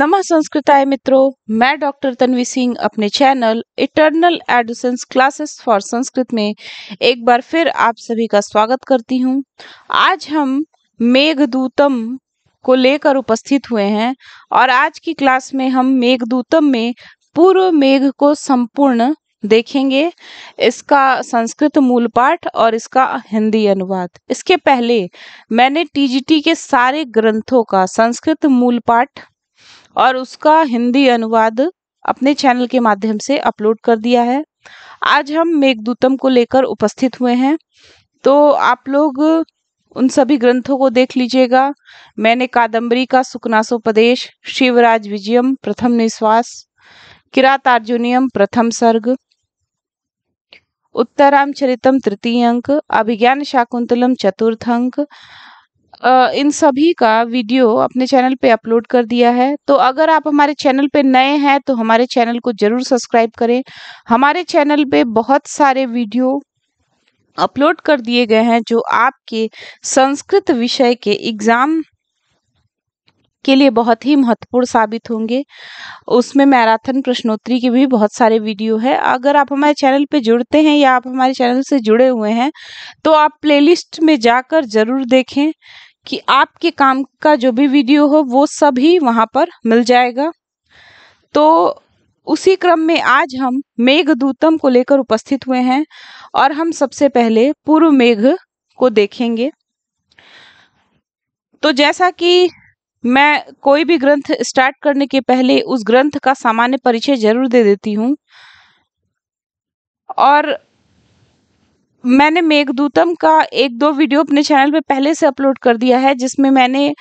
नमः संस्कृताय मित्रों मैं डॉक्टर तनवी सिंह अपने channel Eternal Edusense Classes for Sanskrit में एक बार फिर आप सभी का स्वागत करती हूं आज हम मेघदूतम को लेकर उपस्थित हुए हैं और आज की क्लास में हम मेघदूतम में पूर्व मेघ को संपूर्ण देखेंगे इसका संस्कृत मूल पाठ और इसका हिंदी अनुवाद इसके पहले मैंने टीजीटी के सारे ग्रंथों का संस्कृत मूल पाठ और उसका हिंदी अनुवाद अपने चैनल के माध्यम से अपलोड कर दिया है आज हम मेघदूतम को लेकर उपस्थित हुए हैं तो आप लोग उन सभी ग्रंथों को देख लीजिएगा मैंने कादम्बरी का सुकनासोपदेश शिवराज विजयम प्रथम निश्वास किरात अर्जुनियम प्रथम सर्ग उत्तराम चरितम तृतीय अंक अभिज्ञान शाकुंतलम चतुर्थ अंक इन सभी का वीडियो अपने चैनल पे अपलोड कर दिया है तो अगर आप हमारे चैनल पे नए हैं तो हमारे चैनल को जरूर सब्सक्राइब करें हमारे चैनल पे बहुत सारे वीडियो अपलोड कर दिए गए हैं जो आपके संस्कृत विषय के एग्जाम के लिए बहुत ही महत्वपूर्ण साबित होंगे उसमें मैराथन प्रश्नोत्तरी के भी बहुत सारे वीडियो है अगर आप हमारे चैनल पे जुड़ते हैं या आप हमारे चैनल से जुड़े हुए हैं तो आप प्लेलिस्ट में जाकर जरूर देखें कि आपके काम का जो भी वीडियो हो वो सभी वहाँ पर मिल जाएगा तो उसी क्रम में आज हम मेघदूतम को लेकर उपस्थित हुए हैं और हम सबसे पहले पूर्व मेघ को देखेंगे तो जैसा कि मैं कोई भी ग्रंथ स्टार्ट करने के पहले उस ग्रंथ का सामान्य परिचय जरूर दे देती हूँ और मैंने मेघदूतम का एक दो वीडियो अपने चैनल पे पहले से अपलोड कर दिया है जिसमें मैंने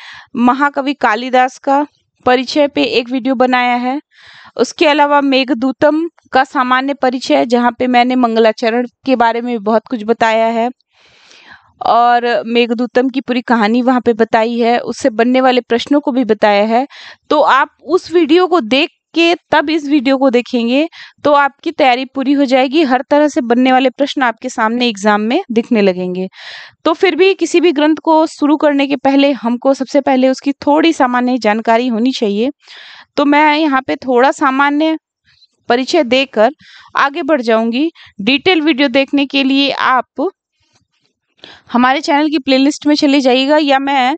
महाकवि कालिदास का परिचय पे एक वीडियो बनाया है उसके अलावा मेघदूतम का सामान्य परिचय जहाँ पे मैंने मंगलाचरण के बारे में बहुत कुछ बताया है और मेघदूतम की पूरी कहानी वहाँ पे बताई है उससे बनने वाले प्रश्नों को भी बताया है तो आप उस वीडियो को देख के तब इस वीडियो को देखेंगे तो आपकी तैयारी पूरी हो जाएगी हर तरह से बनने वाले प्रश्न आपके सामने एग्जाम में दिखने लगेंगे तो फिर भी किसी भी ग्रंथ को शुरू करने के पहले हमको सबसे पहले उसकी थोड़ी सामान्य जानकारी होनी चाहिए तो मैं यहाँ पे थोड़ा सामान्य परिचय देकर आगे बढ़ जाऊंगी डिटेल वीडियो देखने के लिए आप हमारे चैनल की प्लेलिस्ट में चले जाइएगा या मैं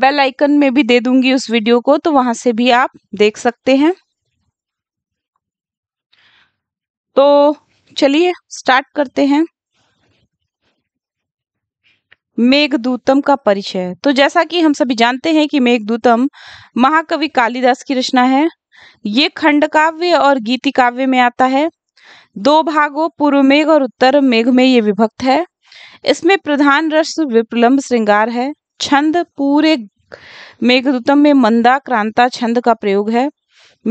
बेल आइकन में भी दे दूंगी उस वीडियो को तो वहां से भी आप देख सकते हैं तो चलिए स्टार्ट करते हैं मेघदूतम का परिचय तो जैसा कि हम सभी जानते हैं कि मेघदूतम महाकवि कालिदास की रचना है ये खंड काव्य और गीति काव्य में आता है दो भागों पूर्व मेघ और उत्तर मेघ में ये विभक्त है इसमें प्रधान रस विप्लम्ब श्रृंगार है छंद पूरे मेघदूतम में मंदा क्रांता छंद का प्रयोग है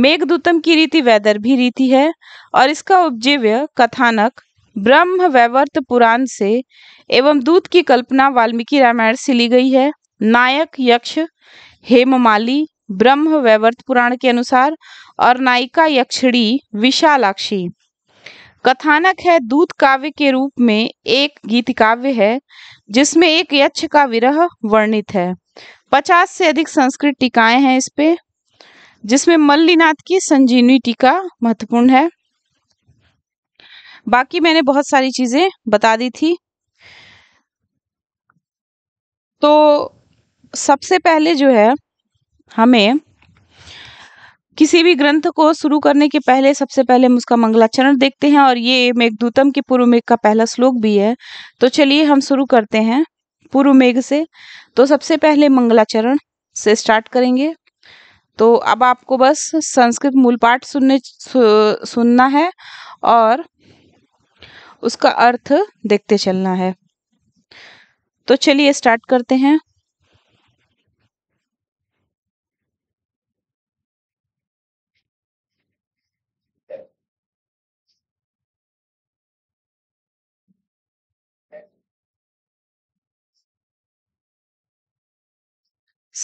मेघदूतम की रीति वैदर्भी रीति है और इसका उपजीव्य कथानक ब्रह्म वैवर्त पुराण से एवं दूत की कल्पना वाल्मीकि रामायण से ली गई है नायक यक्ष हेममाली ब्रह्म वैवर्त पुराण के अनुसार और नायिका यक्षडी विशालाक्षी कथानक है दूत काव्य के रूप में एक गीत काव्य है जिसमें एक यक्ष का विरह वर्णित है पचास से अधिक संस्कृत टीकाएं हैं इस पे जिसमें मल्लीनाथ की संजीवनी टीका महत्वपूर्ण है बाकी मैंने बहुत सारी चीज़ें बता दी थी तो सबसे पहले जो है हमें किसी भी ग्रंथ को शुरू करने के पहले सबसे पहले हम उसका मंगलाचरण देखते हैं और ये मेघदूतम के पूर्व मेघ का पहला श्लोक भी है तो चलिए हम शुरू करते हैं पूर्व मेघ से तो सबसे पहले मंगलाचरण से स्टार्ट करेंगे तो अब आपको बस संस्कृत मूल पाठ सुनने सु, सुनना है और उसका अर्थ देखते चलना है तो चलिए स्टार्ट करते हैं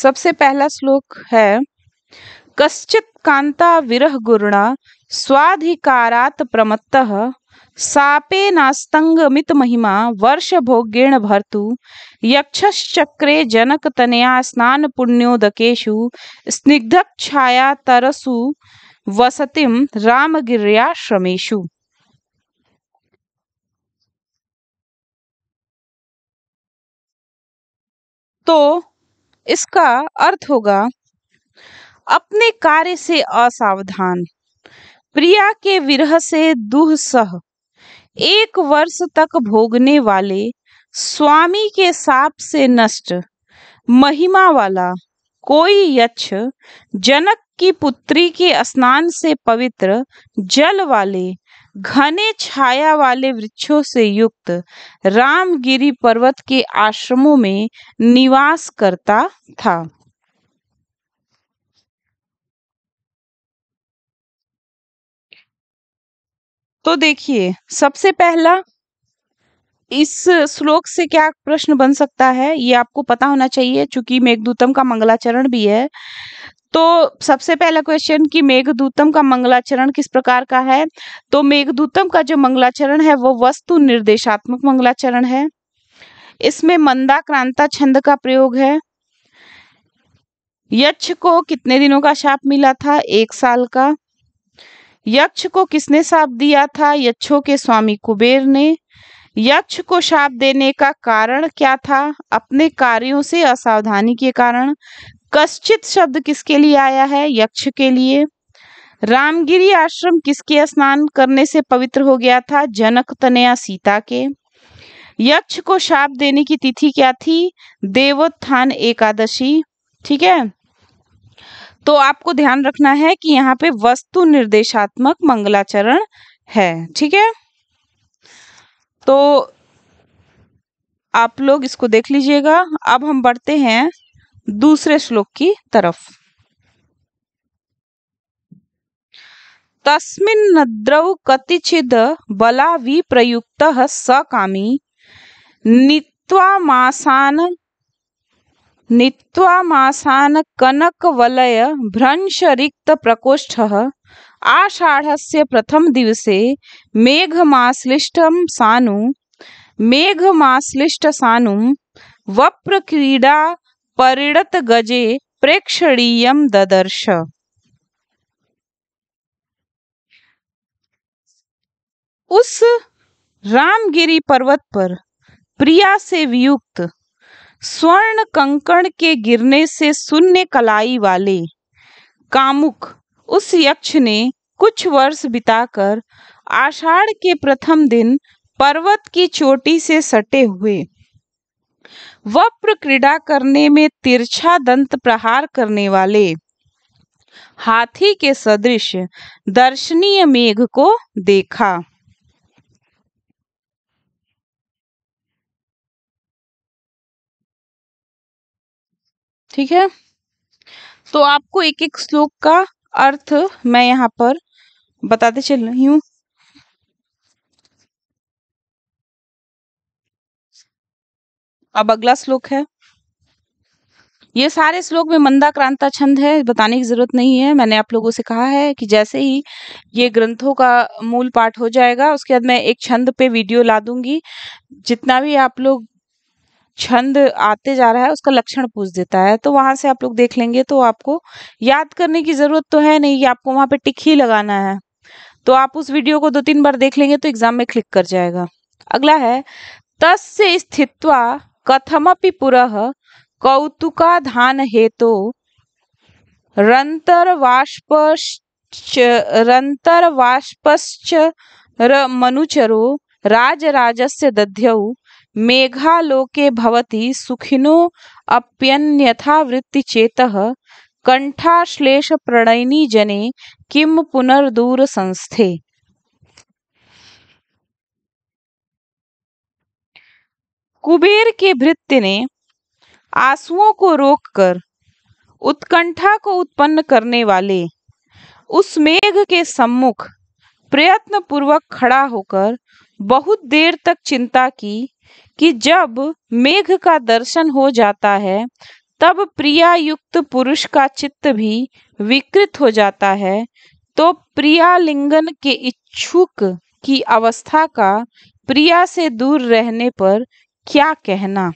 सबसे पहला श्लोक है कश्चित कांता विरह गुरुणा स्वाधिकारात प्रमत्तः महिमा वर्ष भोग्येण भर्तु यक्षश्चक्रे जनकतनया स्नानपुण्योदकेषु तरसु वसतिं रामगिर्याश्रमेषु तो इसका अर्थ होगा अपने कार्य से असावधान प्रिया के विरह से दुह सह एक वर्ष तक भोगने वाले स्वामी के साप से नष्ट महिमा वाला कोई यक्ष जनक की पुत्री के स्नान से पवित्र जल वाले घने छाया वाले वृक्षों से युक्त रामगिरी पर्वत के आश्रमों में निवास करता था तो देखिए सबसे पहला इस श्लोक से क्या प्रश्न बन सकता है ये आपको पता होना चाहिए चूंकि मेघदूतम का मंगलाचरण भी है तो सबसे पहला क्वेश्चन कि मेघदूतम का मंगलाचरण किस प्रकार का है तो मेघदूतम का जो मंगलाचरण है वो वस्तु निर्देशात्मक मंगलाचरण है इसमें मंदा क्रांता छंद का प्रयोग है यक्ष को कितने दिनों का शाप मिला था एक साल का यक्ष को किसने साप दिया था यक्षों के स्वामी कुबेर ने यक्ष को शाप देने का कारण क्या था अपने कार्यों से असावधानी के कारण कश्चित शब्द किसके लिए आया है यक्ष के लिए रामगिरी आश्रम किसके स्नान करने से पवित्र हो गया था जनक तनया सीता के यक्ष को शाप देने की तिथि क्या थी देवोत्थान एकादशी ठीक है तो आपको ध्यान रखना है कि यहाँ पे वस्तु निर्देशात्मक मंगलाचरण है ठीक है तो आप लोग इसको देख लीजिएगा अब हम बढ़ते हैं दूसरे श्लोक की तरफ तस्मिन् नद्रव कतिचिद बला विप्रयुक्त स कामी नित्वा मासान प्रकोष्ठ आषाढ़ प्रथम प्रथमदिवसे मेघमाश्लिष्ट सानु परिणत गजे प्रेक्षणीय ददर्श उस रामगिरी पर्वत पर प्रिया से वियुक्त स्वर्ण कंकण के गिरने से शून्य कलाई वाले कामुक उस यक्ष ने कुछ वर्ष बिताकर आषाढ़ के प्रथम दिन पर्वत की चोटी से सटे हुए वप्र क्रीड़ा करने में तिरछा दंत प्रहार करने वाले हाथी के सदृश दर्शनीय मेघ को देखा ठीक है तो आपको एक एक श्लोक का अर्थ मैं यहाँ पर बताते चल रही हूँ अब अगला श्लोक है ये सारे श्लोक में मंदा क्रांता छंद है बताने की जरूरत नहीं है मैंने आप लोगों से कहा है कि जैसे ही ये ग्रंथों का मूल पाठ हो जाएगा उसके बाद मैं एक छंद पे वीडियो ला दूंगी जितना भी आप लोग छंद आते जा रहा है उसका लक्षण पूछ देता है तो वहां से आप लोग देख लेंगे तो आपको याद करने की जरूरत तो है नहीं कि आपको वहां पे टिक ही लगाना है तो आप उस वीडियो को दो तीन बार देख लेंगे तो एग्जाम में क्लिक कर जाएगा अगला है तस् से स्थित्वा कथमपि कौतुका धान हेतु वाष्पश्च मनुचरो राज राजस्य दध्यौ मेघालोके भवति जने किम पुनर्दूर संस्थे कुबेर के भृत्य ने आंसुओं को रोककर उत्कंठा को उत्पन्न करने वाले उस मेघ के सम्मुख प्रयत्न पूर्वक खड़ा होकर बहुत देर तक चिंता की कि जब मेघ का दर्शन हो जाता है तब प्रिया युक्त पुरुष का चित्त भी विकृत हो जाता है तो प्रिया लिंगन के इच्छुक की अवस्था का प्रिया से दूर रहने पर क्या कहना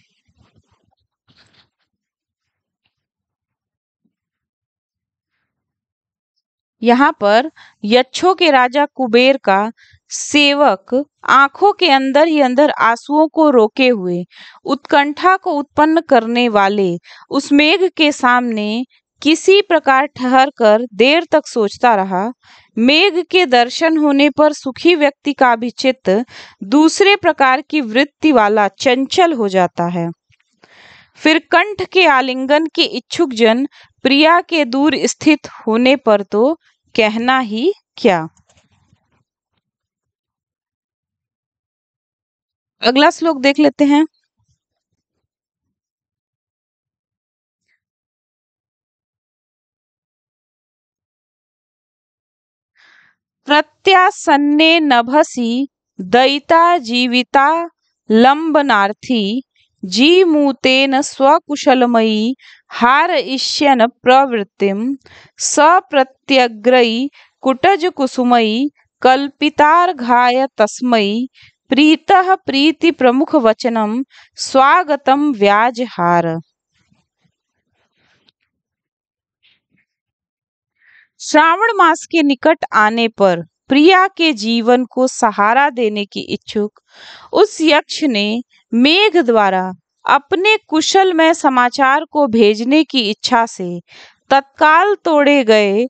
यहाँ पर यक्षों के राजा कुबेर का सेवक आंखों के अंदर ही अंदर आंसुओं को रोके हुए उत्कंठा को उत्पन्न करने वाले उस मेघ के सामने किसी प्रकार ठहर कर देर तक सोचता रहा मेघ के दर्शन होने पर सुखी व्यक्ति का भी चित्त दूसरे प्रकार की वृत्ति वाला चंचल हो जाता है फिर कंठ के आलिंगन के इच्छुक जन प्रिया के दूर स्थित होने पर तो कहना ही क्या अगला श्लोक देख लेते हैं प्रत्यासन्ने नभसी दयिता जीविता लंबनार्थी जीमूतेन स्वकुशलमयी हार इष्यन प्रवृत्तिम सप्रत्यग्रयी कुटज कुसुमयी कल्पितार्घाय तस्मयी प्रीतः प्रीति प्रमुख वचनम स्वागतम व्याजहार श्रावण मास के निकट आने पर प्रिया के जीवन को सहारा देने की इच्छुक उस यक्ष ने मेघ द्वारा अपने कुशल में समाचार को भेजने की इच्छा से तत्काल तोड़े गए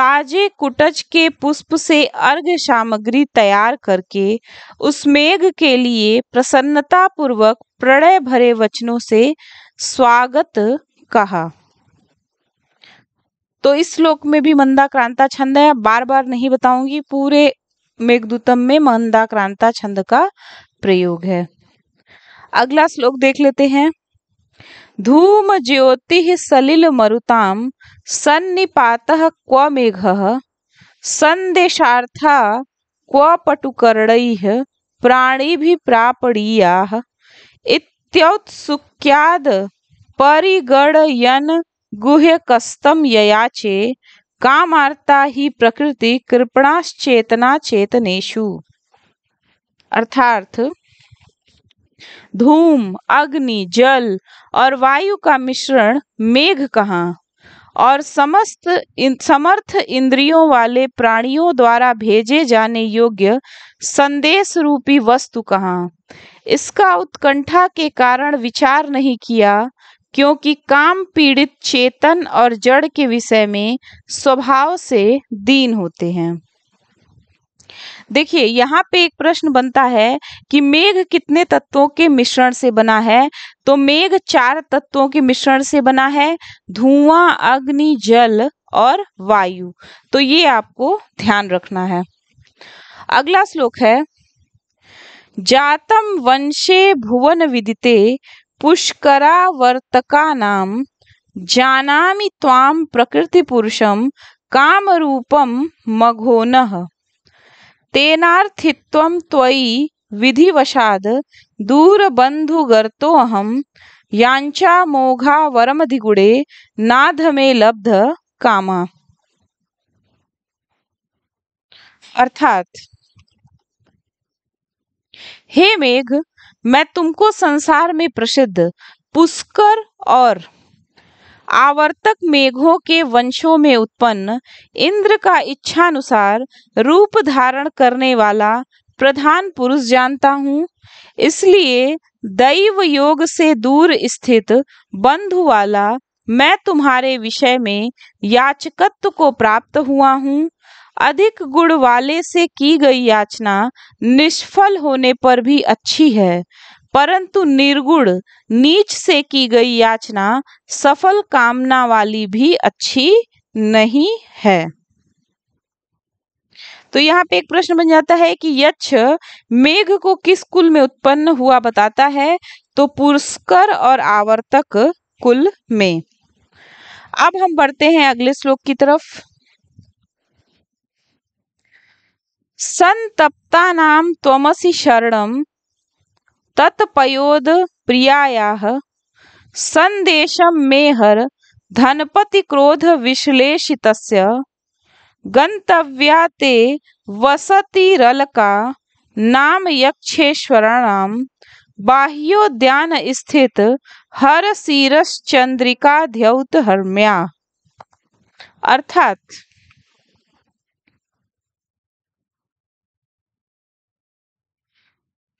ताजे कुटज के पुष्प से अर्घ्य सामग्री तैयार करके उस मेघ के लिए प्रसन्नता पूर्वक प्रणय भरे वचनों से स्वागत कहा तो इस श्लोक में भी मंदा क्रांता छंद है बार बार नहीं बताऊंगी पूरे मेघदूतम में मंदा क्रांता छंद का प्रयोग है अगला श्लोक देख लेते हैं धूम ज्योति सलिल मरुताम सन्निपात क्व मेघ सन्देशार्था क्व पटुकर्ण पटुकरणैः प्राणिभिः प्रापणीयाः परिगणयन गुहे कस्तम ययाचे कामार्ता ही प्रकृति कृपणाश्चेतना चेतनेशु अर्थार्थ धूम अग्नि जल और वायु का मिश्रण मेघ कहाँ और समस्त इन, समर्थ इंद्रियों वाले प्राणियों द्वारा भेजे जाने योग्य संदेश रूपी वस्तु कहाँ इसका उत्कंठा के कारण विचार नहीं किया क्योंकि काम पीड़ित चेतन और जड़ के विषय में स्वभाव से दीन होते हैं देखिए यहाँ पे एक प्रश्न बनता है कि मेघ कितने तत्वों के मिश्रण से बना है तो मेघ चार तत्वों के मिश्रण से बना है धुआं अग्नि जल और वायु तो ये आपको ध्यान रखना है अगला श्लोक है जातम वंशे भुवन विदिते वर्तका नाम जानामि त्वाम प्रकृति पुरुषम काम रूपम मघोन तेनार्थित्वं त्वयि विधिवशाद् दूरबन्धुगर्तोऽहं याञ्छामोघावरमधिगूढे नाथ मे लब्ध कामा अर्थात हे मेघ मैं तुमको संसार में प्रसिद्ध पुष्कर और आवर्तक मेघों के वंशों में उत्पन्न इंद्र का अनुसार रूप धारण करने वाला प्रधान पुरुष जानता हूँ इसलिए दैव योग से दूर स्थित बंधु वाला मैं तुम्हारे विषय में याचकत्व को प्राप्त हुआ हूँ अधिक गुण वाले से की गई याचना निष्फल होने पर भी अच्छी है परंतु निर्गुण नीच से की गई याचना सफल कामना वाली भी अच्छी नहीं है तो यहाँ पे एक प्रश्न बन जाता है कि यक्ष मेघ को किस कुल में उत्पन्न हुआ बताता है तो पुरस्कर और आवर्तक कुल में अब हम बढ़ते हैं अगले श्लोक की तरफ संतप्ता नाम तमसी शरणम प्रियाया संदेश मेहर धनपति क्रोध विश्लेषित गंतव्या ते वसतिरलका नाम यक्षेश्वराणां बाह्योद्यान स्थित द्यौत हर्म्या अर्थात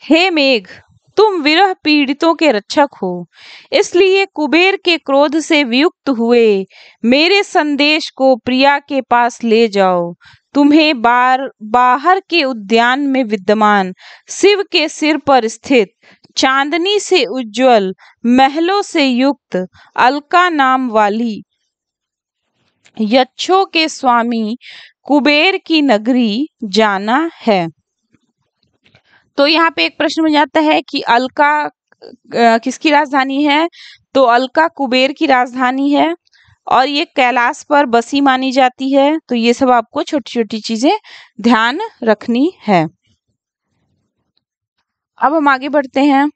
हे मेघ तुम विरह पीड़ितों के रक्षक हो इसलिए कुबेर के क्रोध से वियुक्त हुए मेरे संदेश को प्रिया के पास ले जाओ तुम्हें बार बाहर के उद्यान में विद्यमान शिव के सिर पर स्थित चांदनी से उज्जवल महलों से युक्त अलका नाम वाली यक्षों के स्वामी कुबेर की नगरी जाना है तो यहाँ पे एक प्रश्न में जाता है कि अलका किसकी राजधानी है तो अलका कुबेर की राजधानी है और ये कैलाश पर बसी मानी जाती है तो ये सब आपको छोटी छोटी चीजें ध्यान रखनी है अब हम आगे बढ़ते हैं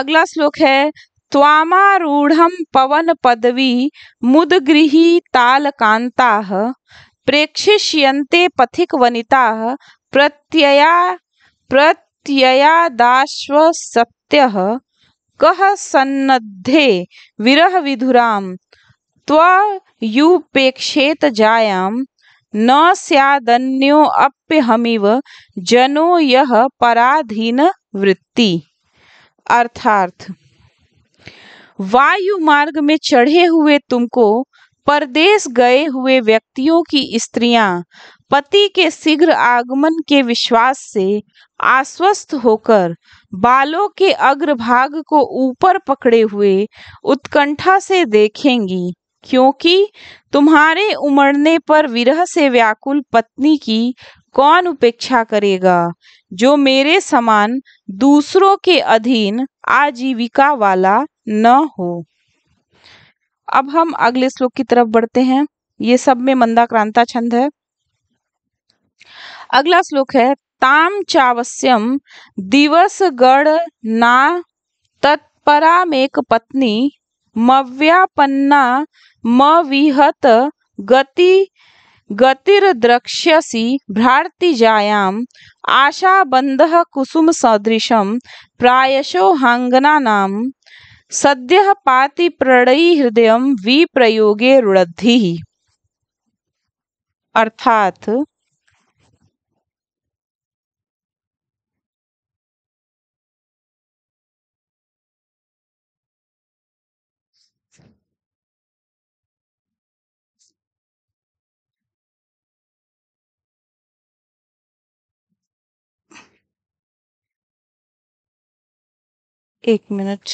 अगला श्लोक है त्वामारूढ़ पवन पदवी मुदगृही ताल कांता प्रेक्षिष्यंते पथिक वनिता प्रत्यया प्रत्ययादाश्वसत्यः कह सन्नद्धे विरह विरहविधुरां त्वयुपेक्षेत जायां न अप्य हमिव जनो यह पराधीन वृत्ति अर्थार्थ वायु मार्ग में चढ़े हुए तुमको परदेश गए हुए व्यक्तियों की स्त्रियां पति के शीघ्र आगमन के विश्वास से आश्वस्त होकर बालों के अग्रभाग को ऊपर पकड़े हुए उत्कंठा से देखेंगी क्योंकि तुम्हारे उमड़ने पर विरह से व्याकुल पत्नी की कौन उपेक्षा करेगा जो मेरे समान दूसरों के अधीन आजीविका वाला न हो अब हम अगले श्लोक की तरफ बढ़ते हैं ये सब में मंदा क्रांता छंद है अगला श्लोक है ताम चावस्यम दिवस गढ़ ना मेक पत्नी मव्यापन्ना मविहत गति आशा बंध कुसुम सदृशम प्रायशो नाम सद्य पाति हृदयं विप्रयोगे रुद्धि अर्थात एक मिनट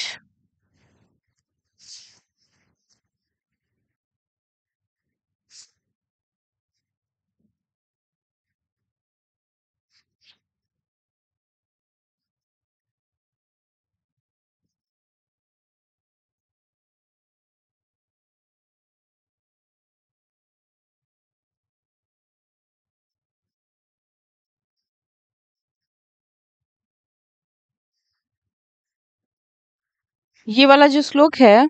ये वाला जो श्लोक है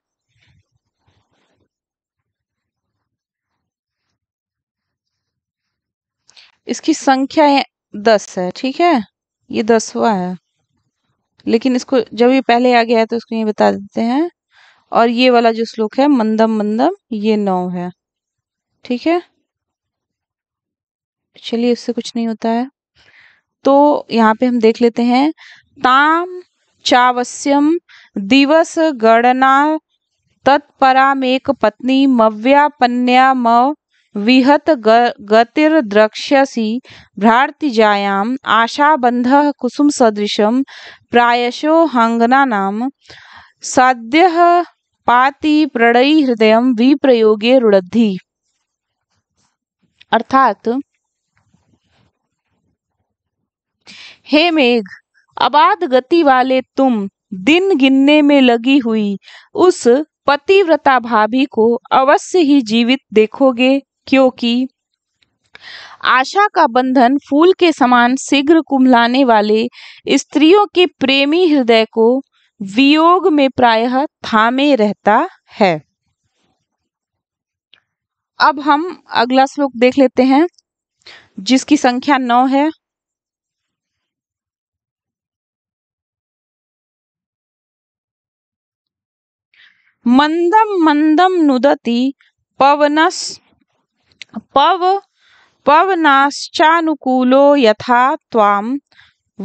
इसकी संख्या दस है ठीक है ये दसवा है लेकिन इसको जब ये पहले आ गया है तो इसको ये बता देते हैं और ये वाला जो श्लोक है मंदम मंदम ये नौ है ठीक है चलिए इससे कुछ नहीं होता है तो यहाँ पे हम देख लेते हैं ताम चावस्यम दिवस गणना तत्परा मेक पत्नी मव्यापन्या म विहत गतिर द्रक्ष्यसी भ्रातिजायाम आशा बंध कुसुम सदृश प्रायशो हंगना साध्य पाति प्रणयी हृदय विप्रयोगे रुद्धि अर्थात हे मेघ अबाध गति वाले तुम दिन गिनने में लगी हुई उस पतिव्रता भाभी को अवश्य ही जीवित देखोगे क्योंकि आशा का बंधन फूल के समान शीघ्र कुमलाने वाले स्त्रियों के प्रेमी हृदय को वियोग में प्रायः थामे रहता है अब हम अगला श्लोक देख लेते हैं जिसकी संख्या नौ है मंदम मंदम नुदति पवनस पव पवनाश्चानुकूलो यथा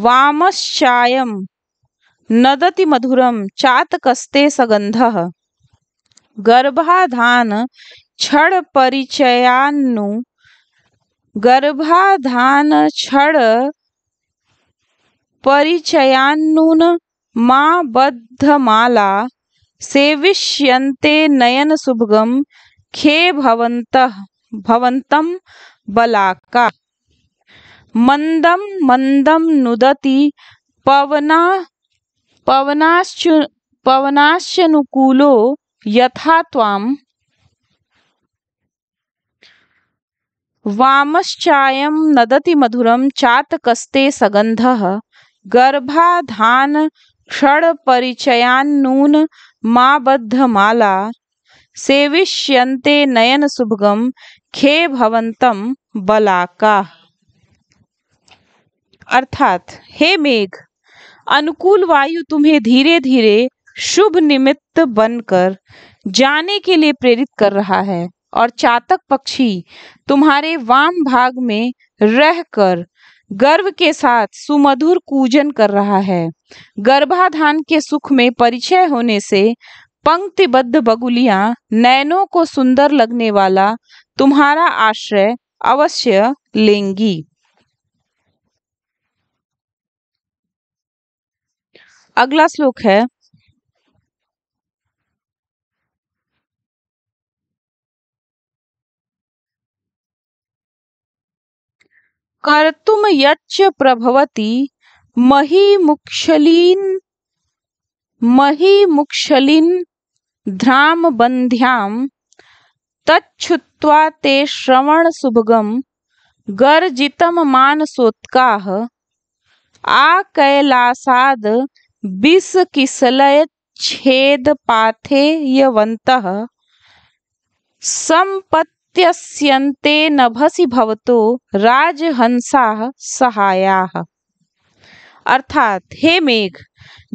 वामश्चा नदति मधुर चातकस्ते सगंध गर्भाधान छड परिचयान्नु गर्भाधान छड परिचयान्नुन बद्धमाला सेविष्यन्ते नयन सुभगम खे भवंत भवंतम बलाका मंदम मंदम नुदति पवना पवनाश्च पवनाश्चनुकूलो यथा त्वाम वामश्चायं नदति मधुरं चातकस्ते सगंधः गर्भाधान परिचयान नून मा माला सेविष्यन्ते सुभगम खे भवंतम बलाका अर्थात हे मेघ अनुकूल वायु तुम्हें धीरे धीरे शुभ निमित्त बनकर जाने के लिए प्रेरित कर रहा है और चातक पक्षी तुम्हारे वाम भाग में रहकर गर्व के साथ सुमधुर कूजन कर रहा है गर्भाधान के सुख में परिचय होने से पंक्तिबद्ध बगुलियां नैनों को सुंदर लगने वाला तुम्हारा आश्रय अवश्य लेंगी अगला श्लोक है कर्तुम यच्च प्रभवति मही मुक्षलीन मही मुक्षलीन ध्राम बंध्याम तच्छुत्वा ते श्रवण सुभगम गर्जितम मान मानसोत्काह आ कैलासाद बिस किसलय छेद पाथे यवंत संपत इत्यस्यन्ते नभसि भवतो राजहंसाः सहायाः अर्थात हे मेघ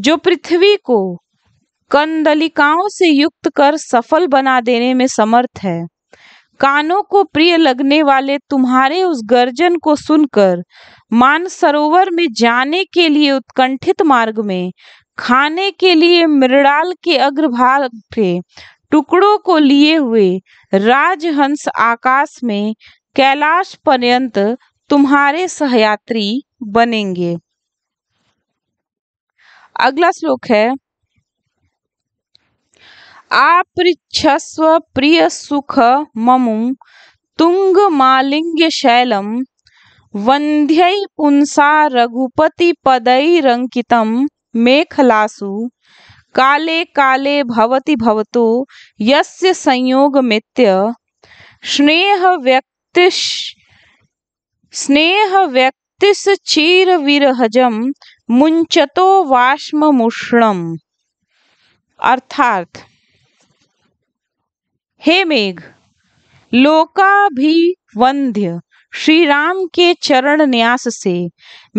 जो पृथ्वी को कंदलिकाओं से युक्त कर सफल बना देने में समर्थ है कानों को प्रिय लगने वाले तुम्हारे उस गर्जन को सुनकर मान सरोवर में जाने के लिए उत्कंठित मार्ग में खाने के लिए मृडाल के अग्रभाग पे टुकड़ों को लिए हुए राजहंस आकाश में कैलाश पर्यंत तुम्हारे सहयात्री बनेंगे अगला श्लोक है आपृछस्व प्रिय सुख ममु तुंग मालिंग्य शैलम वंध्य पुंसा रघुपति रंकितम मेखलासु काले काले भवति भवतु यस्य संयोग मित्य स्नेह स्नेह व्यक्ति व्यक्ति चीर विरहजम मुंचतो मुञ्चतो वाष्ममुष्णम् अर्थात हे मेघ लोकाभिवंध्य श्री राम के चरण न्यास से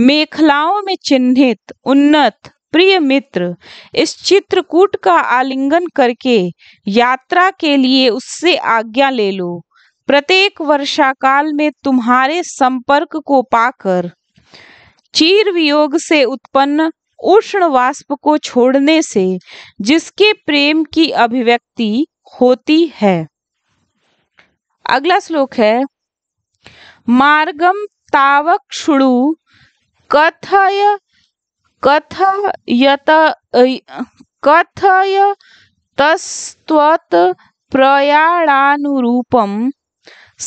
मेखलाओं में चिन्हित उन्नत प्रिय मित्र इस चित्रकूट का आलिंगन करके यात्रा के लिए उससे आज्ञा ले लो प्रत्येक वर्षाकाल में तुम्हारे संपर्क को पाकर चीर वियोग से उत्पन्न उष्ण वाष्प को छोड़ने से जिसके प्रेम की अभिव्यक्ति होती है अगला श्लोक है मार्गम तावक शुणु कथय कथयत कथयतस्तत् प्रयाणानुरूपं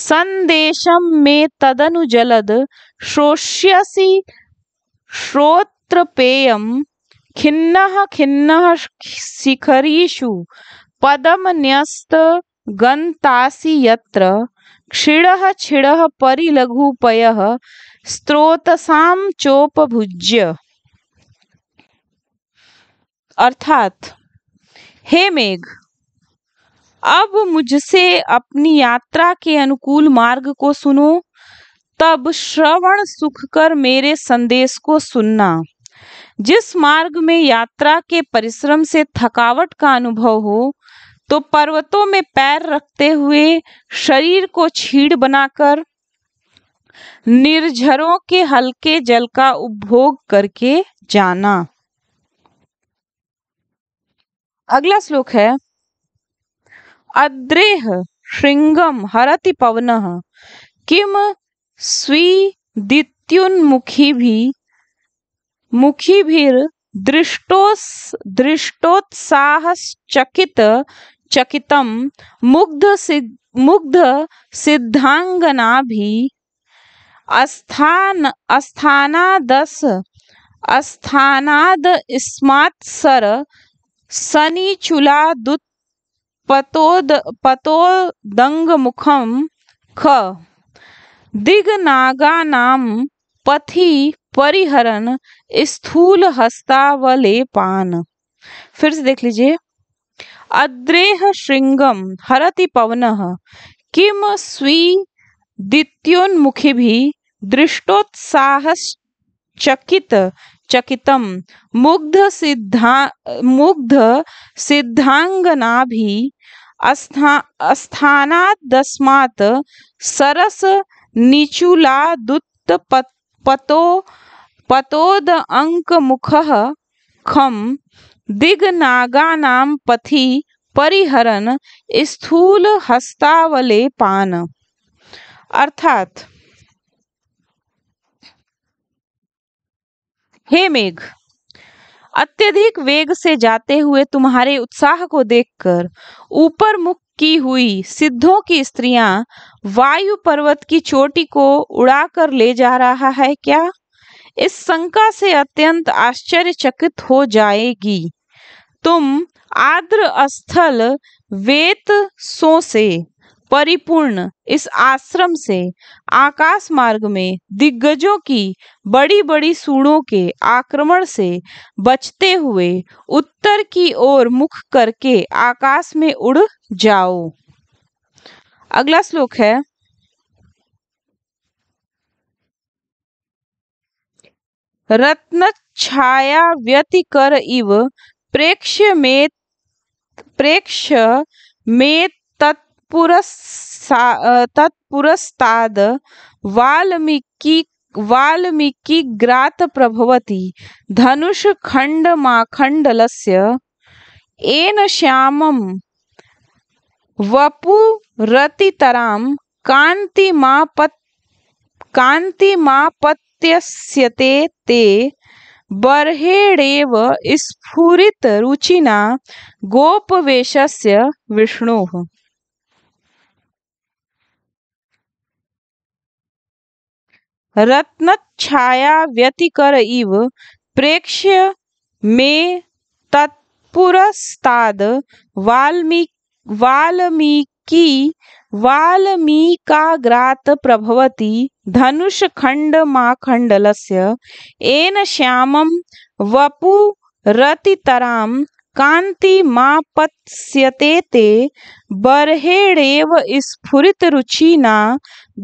सन्देशं मे तदनुजलद श्रोष्यसि श्रोत्रपेयं खिन्नः खिन्नः शिखरीषु पदमन्यस्तगन्तासि यत्र क्षीणः क्षीणः परिलघुपयः स्रोतसां चोपभुज्य अर्थात हे मेघ अब मुझसे अपनी यात्रा के अनुकूल मार्ग को सुनो तब श्रवण सुख कर मेरे संदेश को सुनना जिस मार्ग में यात्रा के परिश्रम से थकावट का अनुभव हो तो पर्वतों में पैर रखते हुए शरीर को छीड़ बनाकर निर्झरों के हल्के जल का उपभोग करके जाना अगला श्लोक है अद्रेह श्रृंगम हरति पवन किम स्वी स्वीदित्युन्मुखी भी मुखी भीर दृष्टोस चकित चकितम मुग्ध सिद्ध मुग्ध सिद्धांगना भी अस्थान अस्थानादस अस्थानाद स्मात्सर सनी चुला दुत पतोद पतो दंग मुखम ख दिग नागा नाम पथि परिहरण स्थूल हस्तावले पान फिर से देख लीजिए अद्रेह श्रृंगम हरति पवन किम स्वी दित्योन्मुखि भी दृष्टोत्साह चकित चकितम मुग्ध सिद्धा मुग्ध सिद्धांगना भी अस्था दस्मात सरस निचुला दुत पत, पतो पतोद अंक मुखः खम दिग्नागानाम पथि परिहरन स्थूल हस्तावले पान अर्थात हे मेघ अत्यधिक वेग से जाते हुए तुम्हारे उत्साह को देखकर ऊपर मुख की हुई सिद्धों की स्त्रियां वायु पर्वत की चोटी को उड़ाकर ले जा रहा है क्या इस शंका से अत्यंत आश्चर्यचकित हो जाएगी तुम आद्र स्थल वेत सो से परिपूर्ण इस आश्रम से आकाश मार्ग में दिग्गजों की बड़ी बड़ी सूढ़ों के आक्रमण से बचते हुए उत्तर की ओर मुख करके आकाश में उड़ जाओ अगला श्लोक है रत्न छाया कर इव प्रेक्ष्य में प्रेक्ष में तत्पुरस्ताद वाल्मीकि वाल्मीकि ग्रात तत्पुरस्ताद् वाल्मीकिग्रातप्रभवति धनुषखण्डमाखण्डलस्य येन श्यामं वपुरतितरां कान्तिमापत् कान्तिमापत्यस्यते ते बर्हेडेव रुचिना गोपवेशस्य विष्णोः रत्न छाया व्यतिकर इव प्रेक्ष्य मे तत्पुरस्ताद वाल्मी वाल्मीकि वाल्मीकाग्रात प्रभवति धनुष खंड माखंडलस्य एन श्यामं वपु वपुरतितरां कान्तिमापत्स्यते ते बर्हेणेव स्फुरितरुचिना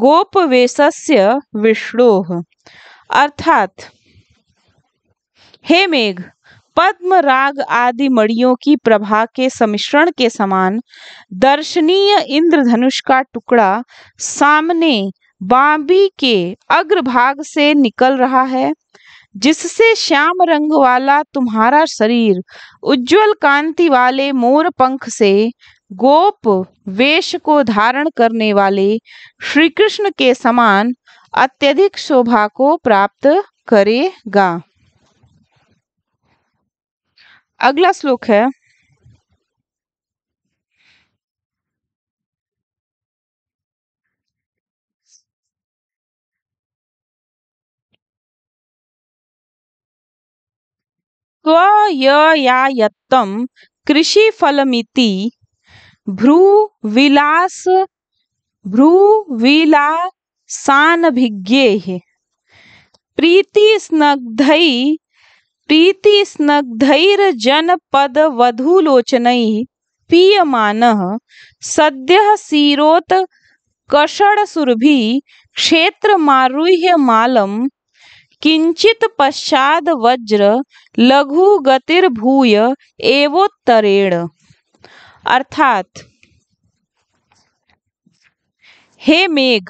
गोपवेशस्य विष्णोः अर्थात हे मेघ पद्म राग आदि मणियों की प्रभा के समिश्रण के समान दर्शनीय इंद्रधनुष का टुकड़ा सामने बांबी के अग्रभाग से निकल रहा है जिससे श्याम रंग वाला तुम्हारा शरीर उज्जवल कांति वाले मोर पंख से गोप वेश को धारण करने वाले श्री कृष्ण के समान अत्यधिक शोभा को प्राप्त करेगा अगला श्लोक है त्वययायतं कृषिफलमिति भ्रूविलासानभिज्ञेः प्रीतिस्नग्धैः प्रीतिस्नग्धैर्जनपदवधूलोचनैः पीयमानः सद्यः शिरोत्कषडसुरभिः क्षेत्रमारुह्य मालं किंचित पश्चाद् वज्र लघुगतिर्भूय एवोत्तरेण अर्थात हे मेघ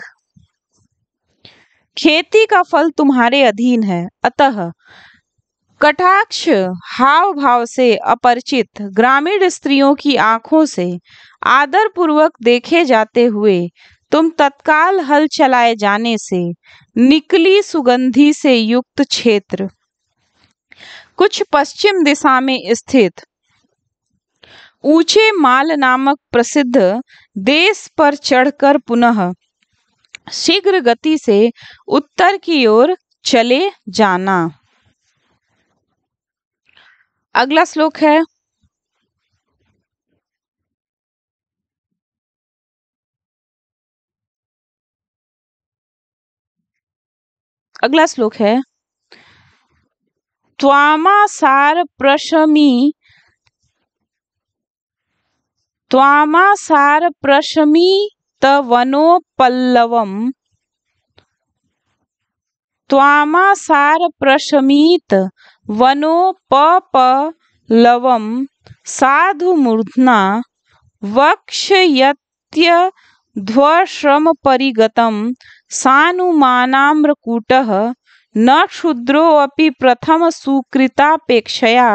खेती का फल तुम्हारे अधीन है अतः कटाक्ष हाव भाव से अपरिचित ग्रामीण स्त्रियों की आंखों से आदर पूर्वक देखे जाते हुए तुम तत्काल हल चलाए जाने से निकली सुगंधि से युक्त क्षेत्र कुछ पश्चिम दिशा में स्थित ऊंचे माल नामक प्रसिद्ध देश पर चढ़कर पुनः शीघ्र गति से उत्तर की ओर चले जाना अगला श्लोक है अगला श्लोक है त्वामासार प्रशमी त्वामासार प्रशमी तवनो तवनोपल्लवम त्वामासार प्रशमीत वनो वनोपपलवम साधु मूर्धना वक्षयत्य ध्वश्रम परिगतम सानुमानाम्रकूटः न प्रथम सुकृतापेक्षया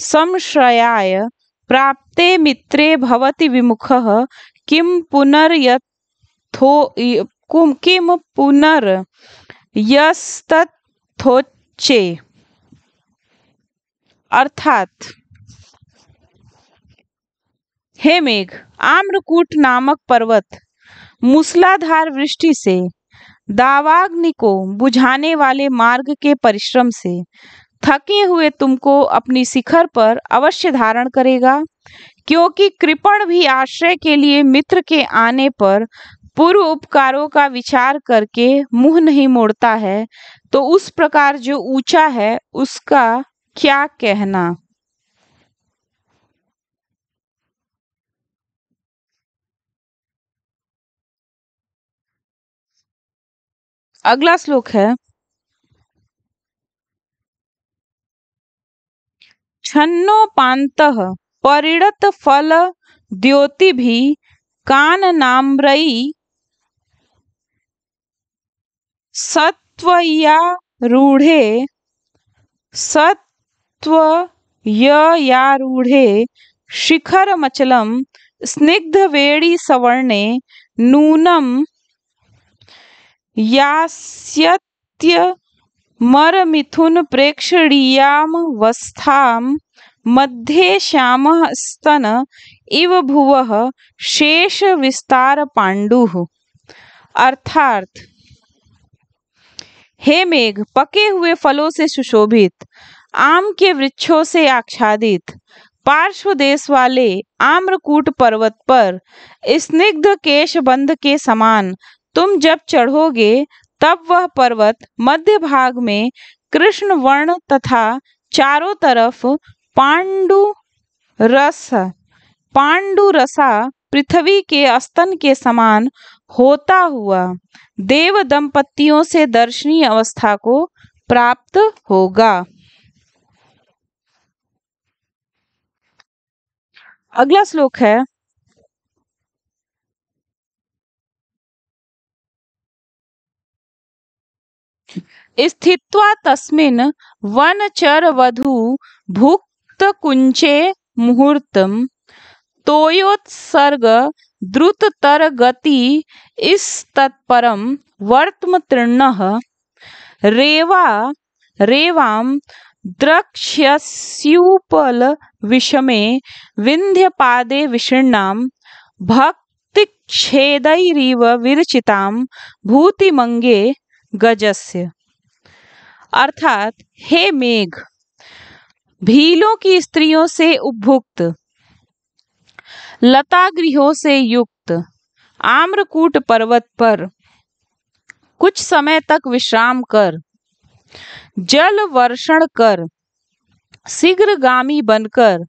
संश्रयाय प्राप्ते मित्रे भवति विमुखः किं पुनर्यथो किं पुनर्यस्तथोच्चे अर्थात हे मेघ आम्रकूट नामक पर्वत मूसलाधार वृष्टि से दावाग्नि को बुझाने वाले मार्ग के परिश्रम से थके हुए तुमको अपनी शिखर पर अवश्य धारण करेगा क्योंकि कृपण भी आश्रय के लिए मित्र के आने पर पूर्व उपकारों का विचार करके मुंह नहीं मोड़ता है तो उस प्रकार जो ऊंचा है उसका क्या कहना अगला श्लोक है छन्नोपात परिणत फल द्योति भी कान नाम्रई सत्वया रूढ़े सत्वयारूढ़े शिखर मचलम स्निग्ध वेड़ी सवर्णे नूनम प्रेक्षणीयावस्था मध्य श्याम स्तन इव भुव शेष विस्तार पांडु अर्थात हे मेघ पके हुए फलों से सुशोभित आम के वृक्षों से आच्छादित पार्श्व देश वाले आम्रकूट पर्वत पर स्निग्ध केश बंध के समान तुम जब चढ़ोगे तब वह पर्वत मध्य भाग में कृष्ण वर्ण तथा चारों तरफ पांडु रस पांडु रसा पृथ्वी के अस्तन के समान होता हुआ देव दंपतियों से दर्शनीय अवस्था को प्राप्त होगा अगला श्लोक है स्थित्वा तस्मिन् गति इस मुहूर्तं वर्तम वर्त्मतृणः रेवा रेवां द्रक्ष्यस्युपलविषमे विन्ध्यपादे विषण्णां भक्तिच्छेदैरिव विरचितां भूतिमङ्गे गजस्य अर्थात हे मेघ भीलों की स्त्रियों से उपभुक्त लता गृहों से युक्त आम्रकूट पर्वत पर कुछ समय तक विश्राम कर जल वर्षण कर शीघ्रगामी बनकर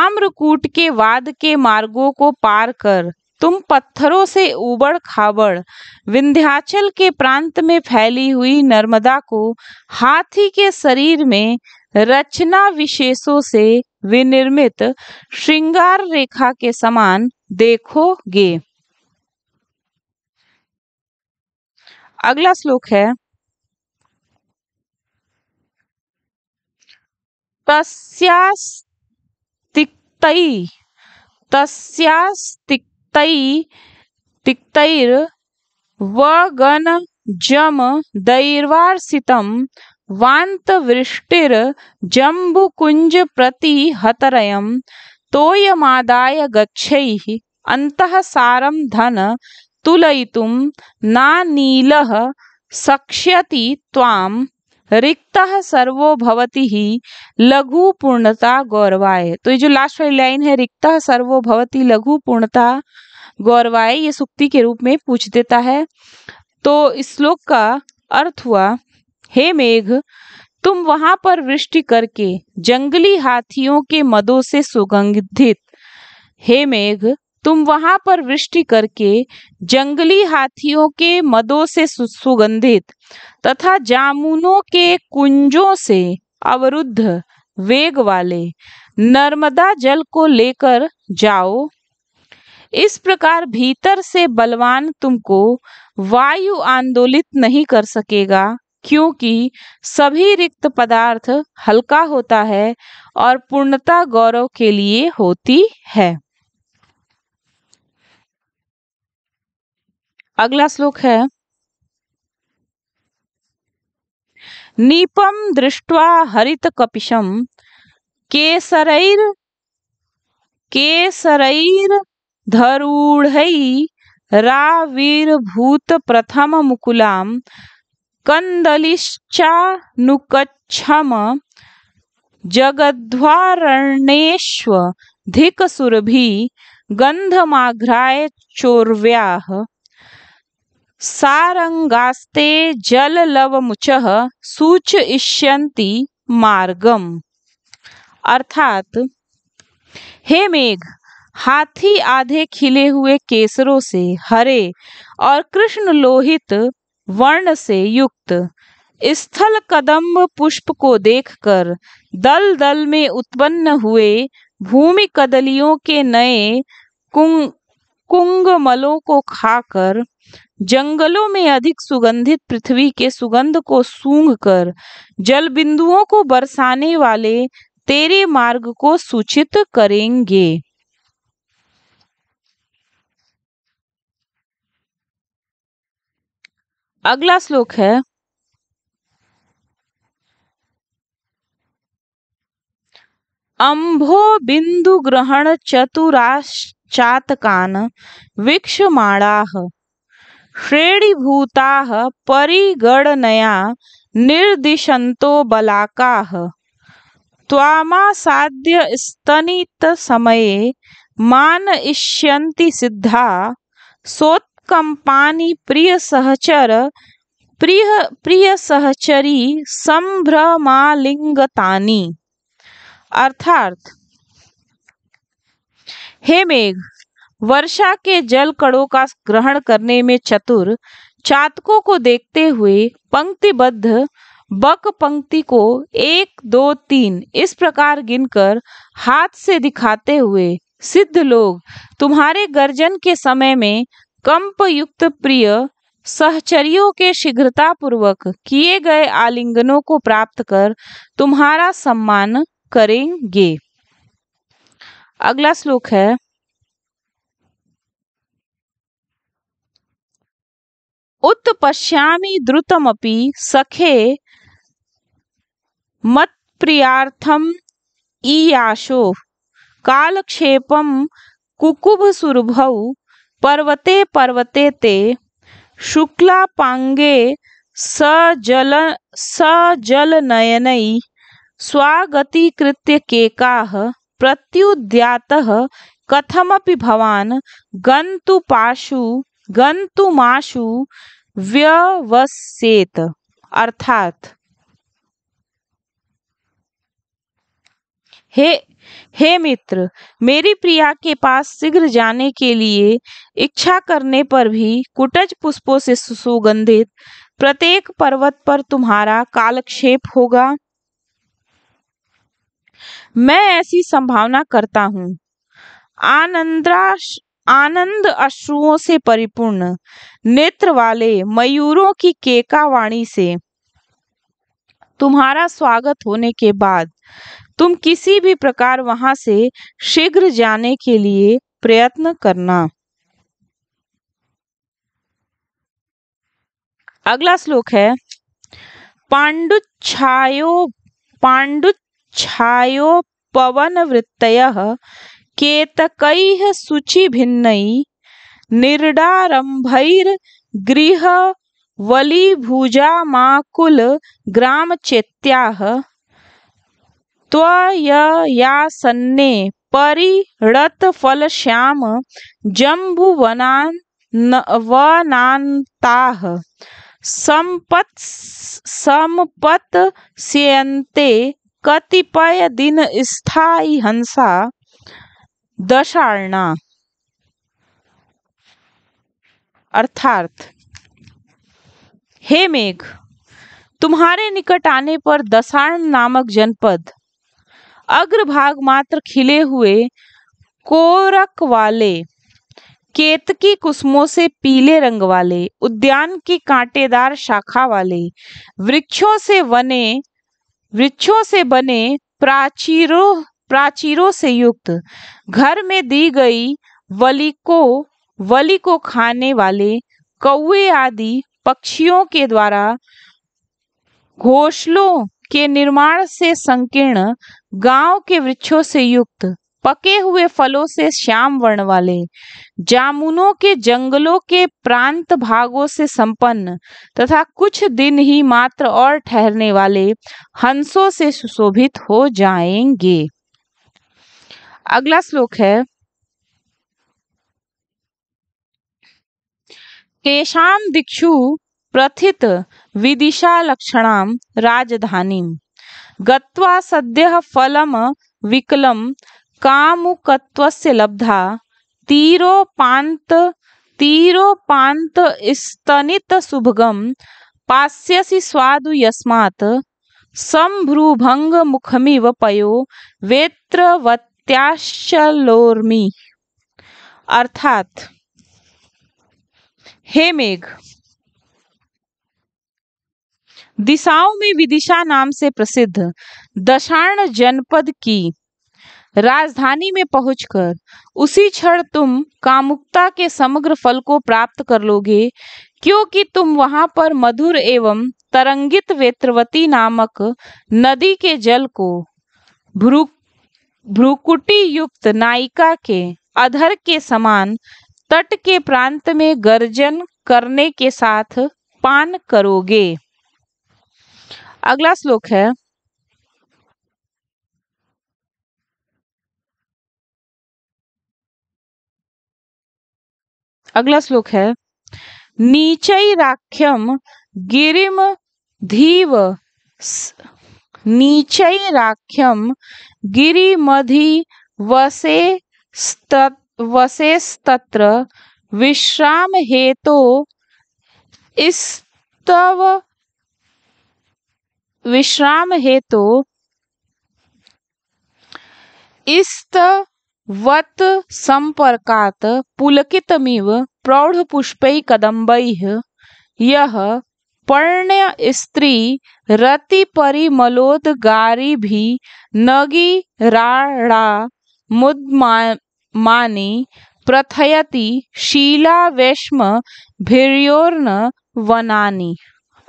आम्रकूट के वाद के मार्गों को पार कर तुम पत्थरों से उबड़ खाबड़ विंध्याचल के प्रांत में फैली हुई नर्मदा को हाथी के शरीर में रचना विशेषों से विनिर्मित श्रृंगार रेखा के समान देखोगे अगला श्लोक है तस्यास्तिक्तई तस्यास्तिक तिक्तै तिक्तैर्वगनजं दैर्वासितं वान्तवृष्टिर्जम्बुकुञ्जप्रति हतरयं तोयमादाय गच्छैः अन्तः सारं धन तुलयितुं नानीलः सक्ष्यति त्वाम् रिक्त सर्वो भवती ही लघु पूर्णता गौरवाय तो ये जो लास्ट वाली लाइन है रिक्त सर्वो भवती लघु पूर्णता गौरवाय ये सुक्ति के रूप में पूछ देता है तो इस श्लोक का अर्थ हुआ हे मेघ तुम वहां पर वृष्टि करके जंगली हाथियों के मदों से सुगंधित हे मेघ तुम वहां पर वृष्टि करके जंगली हाथियों के मदों से सुगंधित तथा जामुनों के कुंजों से अवरुद्ध वेग वाले नर्मदा जल को लेकर जाओ इस प्रकार भीतर से बलवान तुमको वायु आंदोलित नहीं कर सकेगा क्योंकि सभी रिक्त पदार्थ हल्का होता है और पूर्णता गौरव के लिए होती है अगला श्लोक है नीपम दृष्टवा हरित कपिशम केसरैर केसरैर रावीर भूत प्रथम मुकुलाम कंदलिश्चानुकच्छम जगध्वारण्येष्व धिक सुरभि गंधमाघ्राय चोर्व्याह जल लव मुचह सूच इष्यंति मार्गम अर्थात हे मेघ हाथी आधे खिले हुए केसरों से हरे और कृष्ण लोहित वर्ण से युक्त स्थल कदम्ब पुष्प को देखकर दल दल में उत्पन्न हुए भूमि कदलियों के नए कुंग कुंगमलों को खाकर जंगलों में अधिक सुगंधित पृथ्वी के सुगंध को सूंघ कर जल बिंदुओं को बरसाने वाले तेरे मार्ग को सूचित करेंगे अगला श्लोक है अंभो बिंदु ग्रहण चतुराश्चातकान विक्षमाणाह श्रेणीभूता परिगणनया निर्दिशन्तो बलाकाः त्वामासाद्य स्तनितसमये मान इष्यन्ति सिद्धा प्रिय प्रियसहचर प्रिय सहचरी संभ्रमालिङ्गतानि अर्थात हे मेघ वर्षा के जल कणों का ग्रहण करने में चतुर चातकों को देखते हुए पंक्तिबद्ध बक पंक्ति को एक दो तीन इस प्रकार गिनकर हाथ से दिखाते हुए सिद्ध लोग तुम्हारे गर्जन के समय में कंप युक्त प्रिय सहचरियों के शीघ्रता पूर्वक किए गए आलिंगनों को प्राप्त कर तुम्हारा सम्मान करेंगे अगला श्लोक है उत पश्यामी द्रुतमपि सखे प्रियार्थम ईयाशो कालक्षेपं कुकुभसुरभौ पर्वते पर्वते ते शुक्लांगे सजल सजलनयनै स्वागतीकृत्य केकाः प्रत्युद्यातः कथमपि भवान् गन्तुपाशु गंतुमाशु व्यवसेत अर्थात हे हे मित्र मेरी प्रिया के पास शीघ्र जाने के लिए इच्छा करने पर भी कुटज पुष्पों से सुगंधित प्रत्येक पर्वत पर तुम्हारा कालक्षेप होगा मैं ऐसी संभावना करता हूं आनंद्राश आनंद अश्रुओं से परिपूर्ण नेत्र वाले मयूरों की केका वाणी से तुम्हारा स्वागत होने के बाद तुम किसी भी प्रकार वहां से शीघ्र जाने के लिए प्रयत्न करना अगला श्लोक है पांडु छायो पांडु छायो पवन वृत्तय केतकैः शुचिभिन्नैः निर्डारम्भैर्गृहवलिभुजामाकुलग्रामचेत्याः त्वययासन्ने परिणतफलश्याम जम्बुवनान्ताः सम्पत् सम्पत्स्यन्ते कतिपयदिनस्थायि हंसा दशाणा अर्थात हे मेघ तुम्हारे निकट आने पर दशाण नामक जनपद अग्रभाग मात्र खिले हुए कोरक वाले केतकी कुसुमों से पीले रंग वाले उद्यान की कांटेदार शाखा वाले वृक्षों से बने वृक्षों से बने प्राचीरों प्राचीरों से युक्त घर में दी गई वली को वली को खाने वाले कौए आदि पक्षियों के द्वारा घोषलों के निर्माण से संकीर्ण गांव के वृक्षों से युक्त पके हुए फलों से श्याम वर्ण वाले जामुनों के जंगलों के प्रांत भागों से संपन्न तथा कुछ दिन ही मात्र और ठहरने वाले हंसों से सुशोभित हो जाएंगे अगला श्लोक है केशाम दिक्षु प्रथित विदिशा लक्षणाम राजधानी गत्वा सद्य फलम विकलम कामुकत्वस्य लब्धा तीरोपात तीरोपान्त स्तनित सुभगम पास्यसी स्वादु यस्मात् संभ्रुभंग मुखमिव पयो वेत्रवत् त्याश्चलोर्मी अर्थात हे मेघ दिशाओं में विदिशा नाम से प्रसिद्ध दशाण जनपद की राजधानी में पहुंचकर उसी क्षण तुम कामुकता के समग्र फल को प्राप्त कर लोगे क्योंकि तुम वहां पर मधुर एवं तरंगित वेत्रवती नामक नदी के जल को भ्रुक भ्रुकुटी युक्त नायिका के अधर के समान तट के प्रांत में गर्जन करने के साथ पान करोगे अगला श्लोक है अगला श्लोक है नीचई राख्यम गिरिम धीव नीचई राख्यम गिरिमधि वसेस्तत्र विश्राम हेतो स्तव विश्राम हेतो स्तवत संपर्कात पुलकितमिव प्रौढ़ प्रौढ़पुष्पै कदम्बैः यह पर्ण्य स्त्री रति भी नगी राड़ा मुद्मानी प्रथयति शीला वैश्म भिर्योर्न वनानी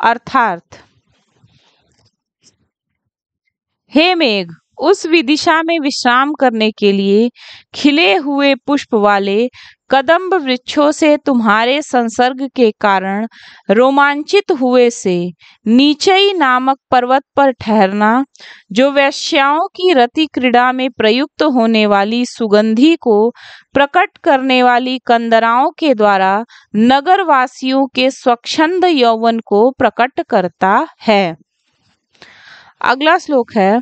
अर्थार्थ हे मेघ उस विदिशा में विश्राम करने के लिए खिले हुए पुष्प वाले कदम्ब वृक्षों से तुम्हारे संसर्ग के कारण रोमांचित हुए से नीचई नामक पर्वत पर ठहरना जो वैश्याओं की रति क्रीड़ा में प्रयुक्त होने वाली सुगंधि को प्रकट करने वाली कंदराओं के द्वारा नगरवासियों के स्वच्छंद यौवन को प्रकट करता है अगला श्लोक है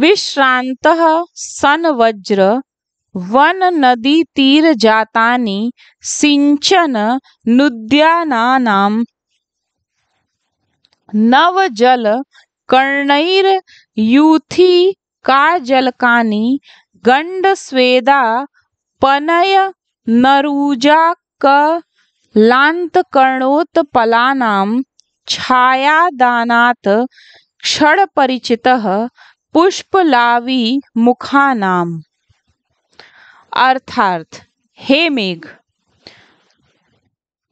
विश्रांत सन वज्र वन नदी तीर जातानि सिञ्चन का नवजल कर्णैर्यूथी गंड स्वेदा पनय दानात क्षण परिचितः पुष्पलावी मुखानाम अर्थार्थ हे मेघ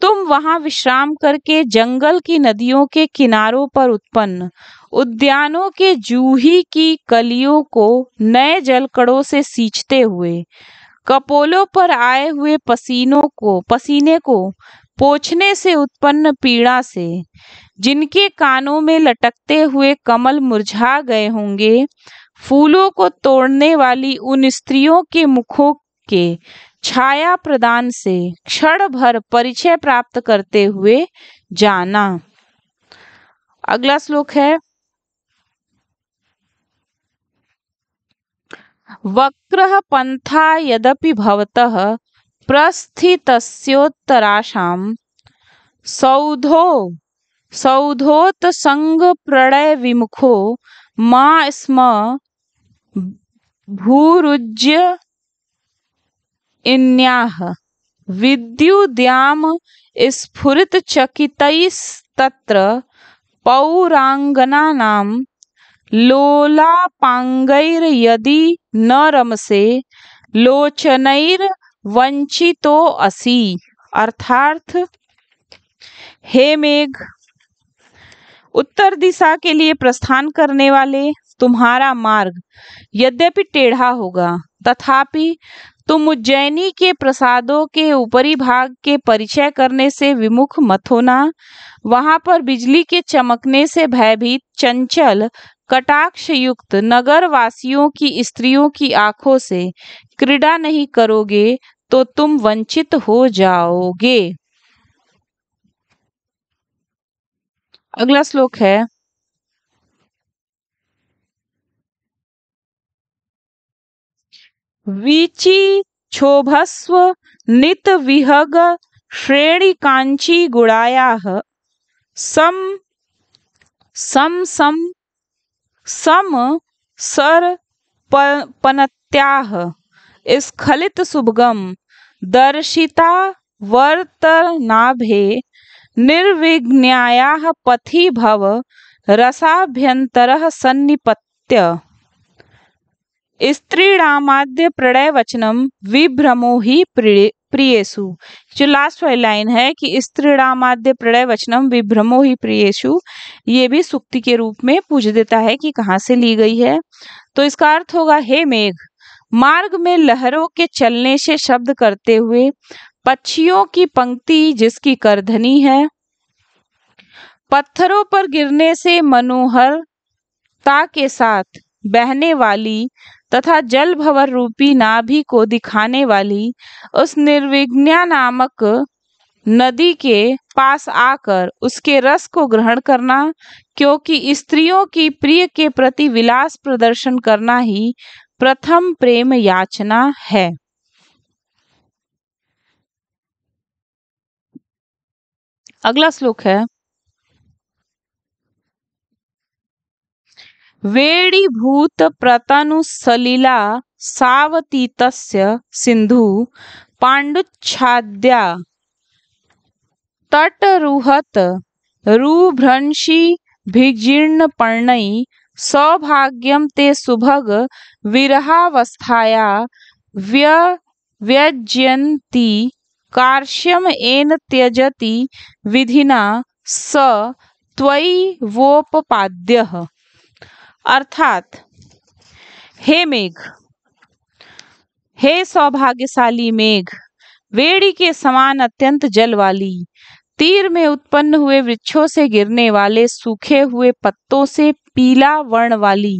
तुम वहां विश्राम करके जंगल की नदियों के किनारों पर उत्पन्न उद्यानों के जूही की कलियों को नए जलकड़ों से सींचते हुए कपोलों पर आए हुए पसीनों को पसीने को पोछने से उत्पन्न पीड़ा से जिनके कानों में लटकते हुए कमल मुरझा गए होंगे फूलों को तोड़ने वाली उन स्त्रियों के मुखों के छाया प्रदान से क्षण भर परिचय प्राप्त करते हुए जाना अगला श्लोक है वक्र पंथा यद्यपि भवत प्रस्थितोत्तराशा सौधो सौधोत संग प्रणय विमुखो मा स्म भूरुज्य इन्याह विद्युद्याम स्फुरित लोला पांगैर यदि न रमसे लोचनैर वंचितो असी अर्थार्थ हे मेघ उत्तर दिशा के लिए प्रस्थान करने वाले तुम्हारा मार्ग यद्यपि टेढ़ा होगा तथापि तुम उज्जैनी के प्रसादों के ऊपरी भाग के परिचय करने से विमुख मत होना वहां पर बिजली के चमकने से भयभीत चंचल कटाक्ष युक्त नगर वासियों की स्त्रियों की आंखों से क्रीड़ा नहीं करोगे तो तुम वंचित हो जाओगे अगला श्लोक है वीची क्षोभस्व नित विहग श्रेणी कांची गुड़ाया सम सम सम सम सर पनत्याह स्खलित सुभगम दर्शिता वर्तनाभे निर्विज्ञायाः पथि भव रसाभ्यंतर सन्निपत्य स्त्रीणामाद्य प्रणय वचनम विभ्रमो ही प्रियेशु जो लास्ट वाली लाइन है कि स्त्रीणामाद्य प्रणय वचनम विभ्रमो ही प्रियेशु ये भी सुक्ति के रूप में पूछ देता है कि कहाँ से ली गई है तो इसका अर्थ होगा हे मेघ मार्ग में लहरों के चलने से शब्द करते हुए पक्षियों की पंक्ति जिसकी करधनी है पत्थरों पर गिरने से मनोहरता के साथ बहने वाली तथा जल भवर रूपी नाभि को दिखाने वाली उस निर्विघ्ना नामक नदी के पास आकर उसके रस को ग्रहण करना क्योंकि स्त्रियों की प्रिय के प्रति विलास प्रदर्शन करना ही प्रथम प्रेम याचना है अगला श्लोक है वेड़ी भूत प्रतनु सलीला सावती तस्य सिंधु पांडुच्छाद्या तटरुहत रुभ्रंशी भिजीर्ण भिजीर्णपर्णै सौभाग्यम ते सुभग विरहावस्थाया व्य व्यज्यन्ति एन त्यजति विधिना स त्वयिवोपपाद्यः अर्थात हे मेघ हे सौभाग्यशाली मेघ वेड़ी के समान अत्यंत जल वाली तीर में उत्पन्न हुए वृक्षों से गिरने वाले सूखे हुए पत्तों से पीला वर्ण वाली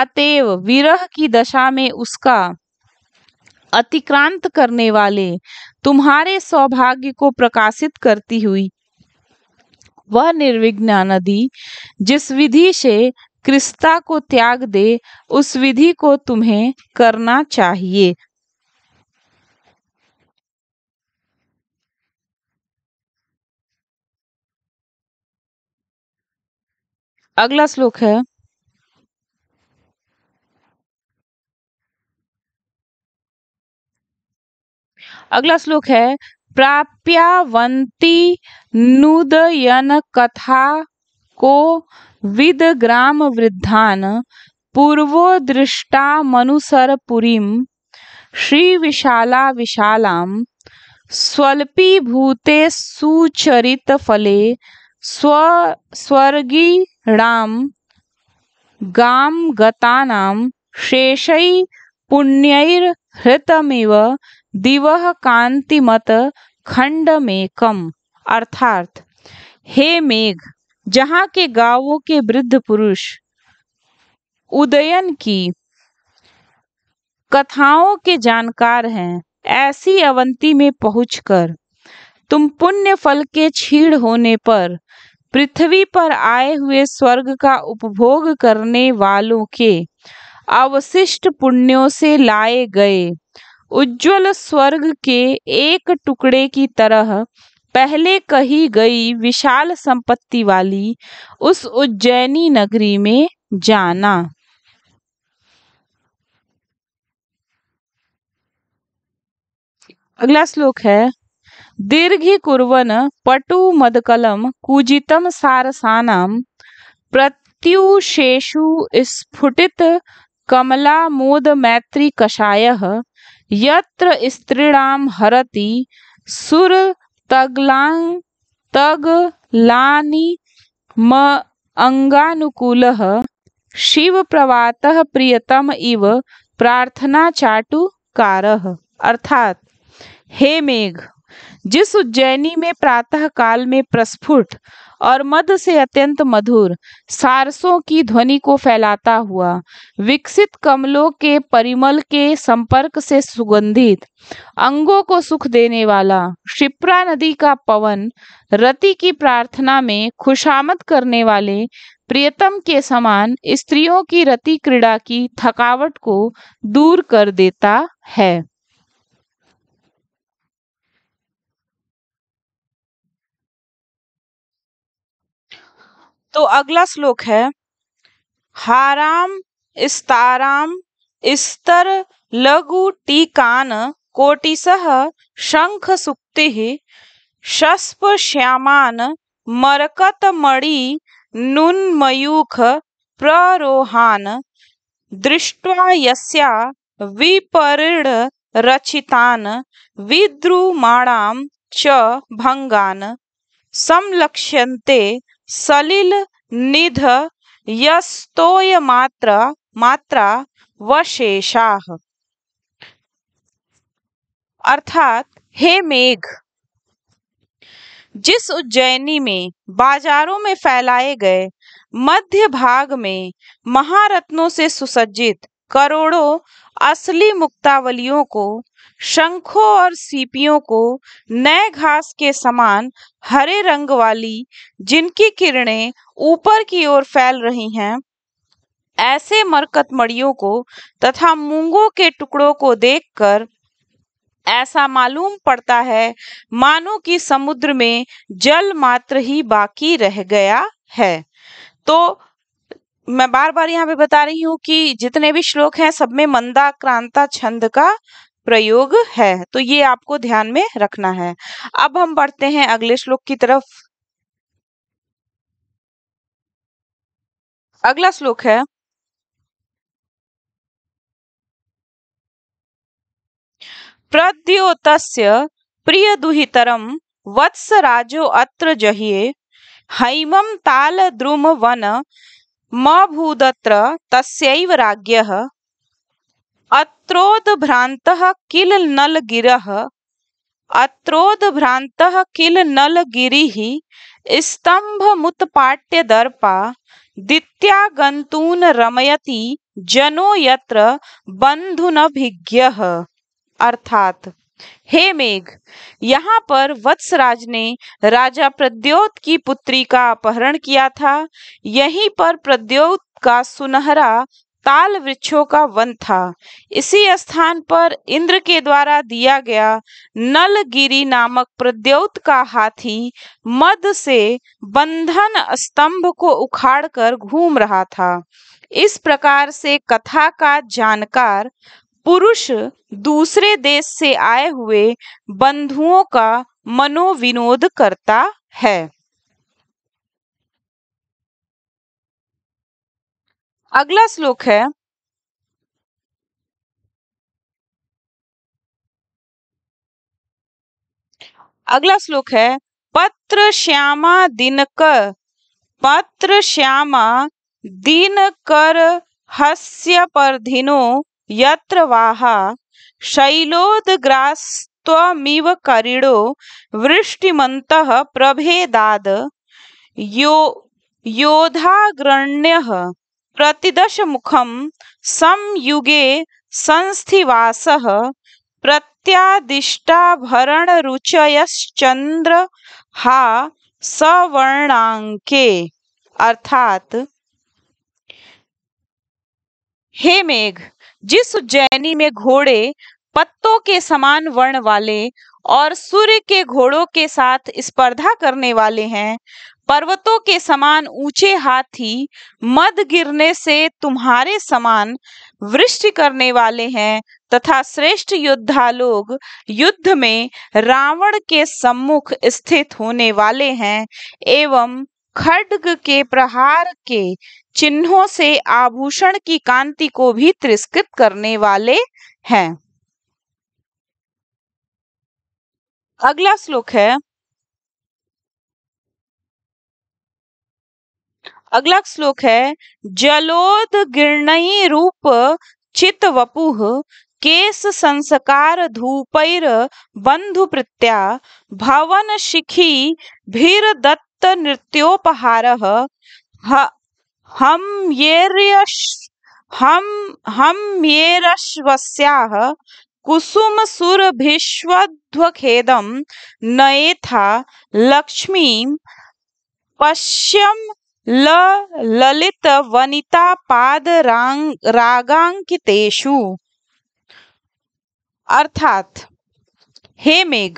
अतएव विरह की दशा में उसका अतिक्रांत करने वाले तुम्हारे सौभाग्य को प्रकाशित करती हुई वह निर्विघ्न नदी जिस विधि से क्रिस्ता को त्याग दे उस विधि को तुम्हें करना चाहिए अगला श्लोक है अगला श्लोक है प्राप्यावंती नुदयन कथा को विद ग्राम वृद्धान पूर्वो दृष्टा मनुसर पुरीम श्री विशाला विशालाम स्वल्पी भूते सुचरित फले स्व स्वर्गी राम गाम गतानाम शेषै पुण्यैर्हृतमिव दिव कांतिमत खंड में कम अर्थात हे मेघ जहाँ के गांवों के वृद्ध पुरुष उदयन की कथाओं के जानकार हैं ऐसी अवंती में पहुंचकर तुम पुण्य फल के छीड़ होने पर पृथ्वी पर आए हुए स्वर्ग का उपभोग करने वालों के अवशिष्ट पुण्यों से लाए गए उज्जवल स्वर्ग के एक टुकड़े की तरह पहले कही गई विशाल संपत्ति वाली उस उज्जैनी नगरी में जाना अगला श्लोक है दीर्घ कुर्वन पटु मदकलम कूजितम सारसानम प्रत्युषेशु स्फुटित कमला मोद मैत्री कषाय यत्र स्त्रीणाम हरति अंगानुकूल शिव प्रवात प्रियतम इव प्रार्थना कार अर्थात हे मेघ जिस उज्जैनी में प्रातः काल में प्रस्फुट और मध से अत्यंत मधुर सारसों की ध्वनि को फैलाता हुआ विकसित कमलों के परिमल के संपर्क से सुगंधित अंगों को सुख देने वाला शिप्रा नदी का पवन रति की प्रार्थना में खुशामद करने वाले प्रियतम के समान स्त्रियों की रति क्रीड़ा की थकावट को दूर कर देता है तो अगला श्लोक है हाराम इस्ताराम इस्तर लघु टीकान कोटिश शंख सुक्ति शस्प श्यामान मरकत मणि नुन्मयूख प्ररोहान दृष्ट्वा यस्या विपरिण रचितान विद्रुमाणाम च भंगान समलक्ष्यन्ते सलिल निध मात्र मात्रा वशेषाह अर्थात हे मेघ जिस उज्जैनी में बाजारों में फैलाए गए मध्य भाग में महारत्नों से सुसज्जित करोड़ों असली मुक्तावलियों को शंखों और सीपियों को नए घास के समान हरे रंग वाली जिनकी किरणें ऊपर की ओर फैल रही हैं ऐसे मरकत मड़ियों को तथा मूंगों के टुकड़ों को देखकर ऐसा मालूम पड़ता है मानो कि समुद्र में जल मात्र ही बाकी रह गया है तो मैं बार बार यहाँ पे बता रही हूँ कि जितने भी श्लोक हैं सब में मंदा क्रांता छंद का प्रयोग है तो ये आपको ध्यान में रखना है अब हम बढ़ते हैं अगले श्लोक की तरफ अगला श्लोक है प्रद्योत प्रिय दुहितरम वत्स राजो अत्र जहिए हईम ताल द्रुम वन मूदत्र तस्व राज अत्रोद भ्रांतः किल नल गिर अत्रोद भ्रांतः किल नल गिरी स्तंभ मुत्पाट्य दर्पा दित्यागंतून रमयति जनो यत्र बंधुन भिज्ञ अर्थात हे मेघ यहाँ पर वत्सराज ने राजा प्रद्योत की पुत्री का अपहरण किया था यहीं पर प्रद्योत का सुनहरा ताल वृक्षों का वन था इसी स्थान पर इंद्र के द्वारा दिया गया नलगिरी नामक प्रद्योत का हाथी मद से बंधन स्तंभ को उखाड़कर घूम रहा था इस प्रकार से कथा का जानकार पुरुष दूसरे देश से आए हुए बंधुओं का मनोविनोद करता है अगला श्लोक है अगला श्लोक है पत्र श्यामा दिनक पत्र श्यामा दिनकर हस्य पर धिनो यत्र वाहा शैलोद ग्रास त्वमिव करिडो वृष्टिमंत प्रभेदाद यो योधा योधाग्रण्यः मुखम संयुगे प्रत्यादिष्टाभरण रुचयश्चंद्र हा सवर्णांके अर्थात हे मेघ जिस उज्जैनी में घोड़े पत्तों के समान वर्ण वाले और सूर्य के घोड़ों के साथ स्पर्धा करने वाले हैं पर्वतों के समान ऊंचे हाथी मद गिरने से तुम्हारे समान वृष्टि करने वाले हैं तथा श्रेष्ठ योद्धा लोग युद्ध में रावण के सम्मुख स्थित होने वाले हैं एवं खड्ग के प्रहार के चिन्हों से आभूषण की कांति को भी तिरस्कृत करने वाले हैं अगला श्लोक है अगला श्लोक है जलोद गिरणई रूप चित वपुह केस संस्कार धूपैर बंधु प्रत्या भवन शिखी भीर दत्त नृत्योपहार हम येर्यश हम हम येरश्वस्याः कुसुम सुर नए था लक्ष्मी पश्यम ल ललित वनिता पाद रांग रागांकितेशु अर्थात हे मेघ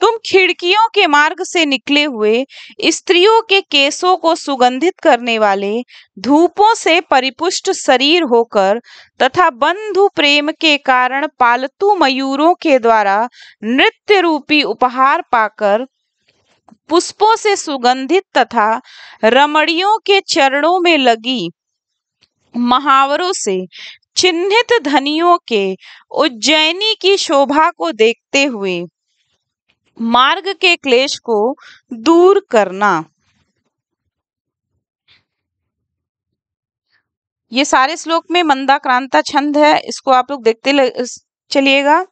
तुम खिड़कियों के मार्ग से निकले हुए स्त्रियों के केसों को सुगंधित करने वाले धूपों से परिपुष्ट शरीर होकर तथा बंधु प्रेम के कारण पालतू मयूरों के द्वारा नृत्य रूपी उपहार पाकर पुष्पों से सुगंधित तथा रमणियों के चरणों में लगी महावरों से चिन्हित धनियों के उज्जैनी की शोभा को देखते हुए मार्ग के क्लेश को दूर करना ये सारे श्लोक में मंदाक्रांता छंद है इसको आप लोग देखते चलिएगा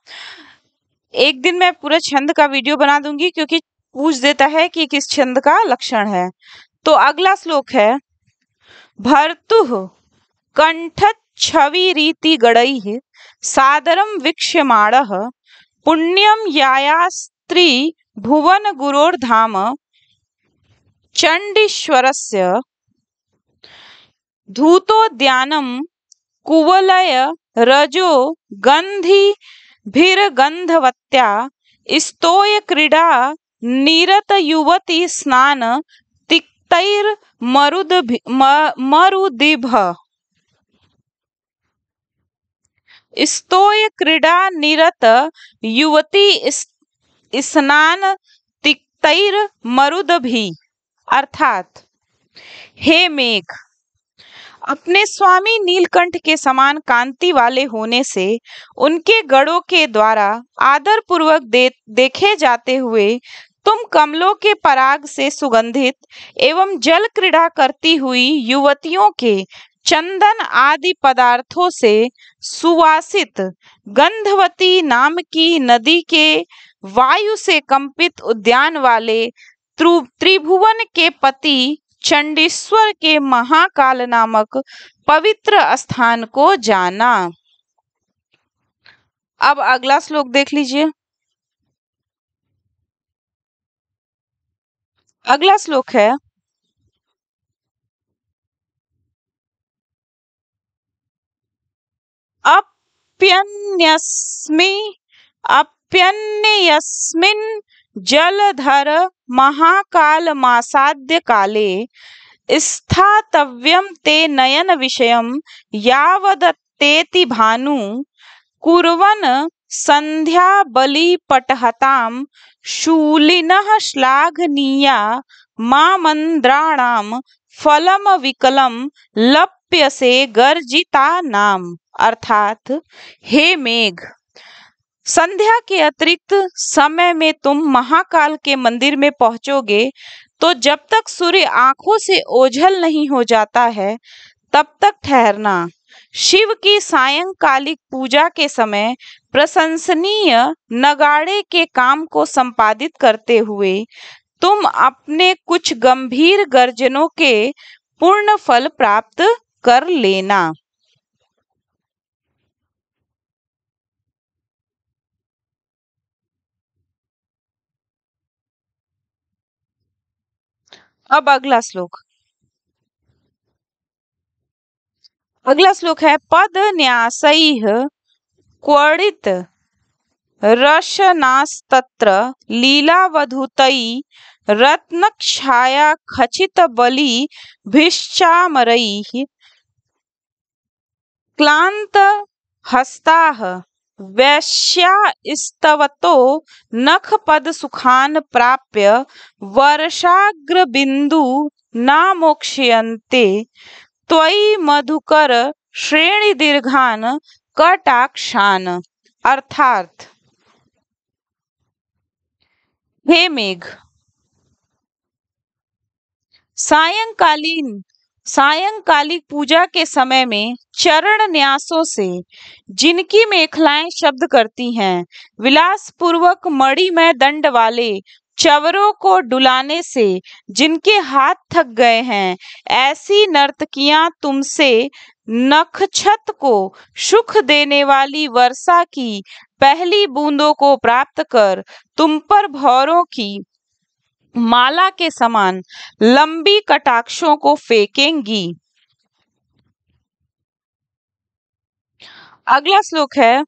एक दिन मैं पूरा छंद का वीडियो बना दूंगी क्योंकि पूछ देता है कि किस छंद का लक्षण है तो अगला श्लोक है भरतु कंठ छवि रीति गणई सादरम वीक्ष्यमाण पुण्यम याया स्त्री भुवन गुरोर्धाम चंडीश्वरस्य धूतोद्यानम कुवलय रजो गंधी भीर गंधवत्या स्तोय क्रीडा निरत युवती स्नान तिक्तैर मरुद मरुदिभ स्तोय क्रीडा निरत युवती स्नान तिक्तैर मरुद भी अर्थात हे मेघ अपने स्वामी नीलकंठ के समान कांति वाले होने से उनके गढ़ों के द्वारा आदर पूर्वक दे, देखे जाते हुए तुम कमलों के पराग से सुगंधित एवं जल क्रीड़ा करती हुई युवतियों के चंदन आदि पदार्थों से सुवासित गंधवती नाम की नदी के वायु से कंपित उद्यान वाले त्रिभुवन के पति चंडीश्वर के महाकाल नामक पवित्र स्थान को जाना अब अगला श्लोक देख लीजिए अगला श्लोक है अप्यन्यस्मि अप्यन्यस्मिन् जलधर महाकालमासाद्य काले स्थातव्यम ते नयन विषयं यावदत्तेति भानु कुर्वन संध्या बलि सन्ध्याबलिपटहतां शूलिन श्लाघनीया फलम विकलम लप्य से गर्जिता नाम अर्थात हे मेघ संध्या के अतिरिक्त समय में तुम महाकाल के मंदिर में पहुंचोगे तो जब तक सूर्य आंखों से ओझल नहीं हो जाता है तब तक ठहरना शिव की सायंकालिक पूजा के समय प्रशंसनीय नगाड़े के काम को संपादित करते हुए तुम अपने कुछ गंभीर गर्जनों के पूर्ण फल प्राप्त कर लेना अब अगला श्लोक अगला श्लोक है पद न्यास क्वित रशनास्तत्र लीलावधूतै रत्नच्छायाखचितबलिभिश्चामरैः नख पद सुखान प्राप्य बिंदु न मोक्ष्यन्ते त्वयि मधुकर दीर्घान कटाक्षान अर्थात हे मेघ सायंकालीन सायंकालिक पूजा के समय में चरण न्यासों से जिनकी मेखलाएं शब्द करती हैं विलास पूर्वक मणि में दंड वाले चवरों को डुलाने से जिनके हाथ थक गए हैं ऐसी नर्तकियां तुमसे नक्षत को सुख देने वाली वर्षा की पहली बूंदों को प्राप्त कर तुम पर भौरों की माला के समान लंबी कटाक्षों को फेंकेंगी अगला श्लोक है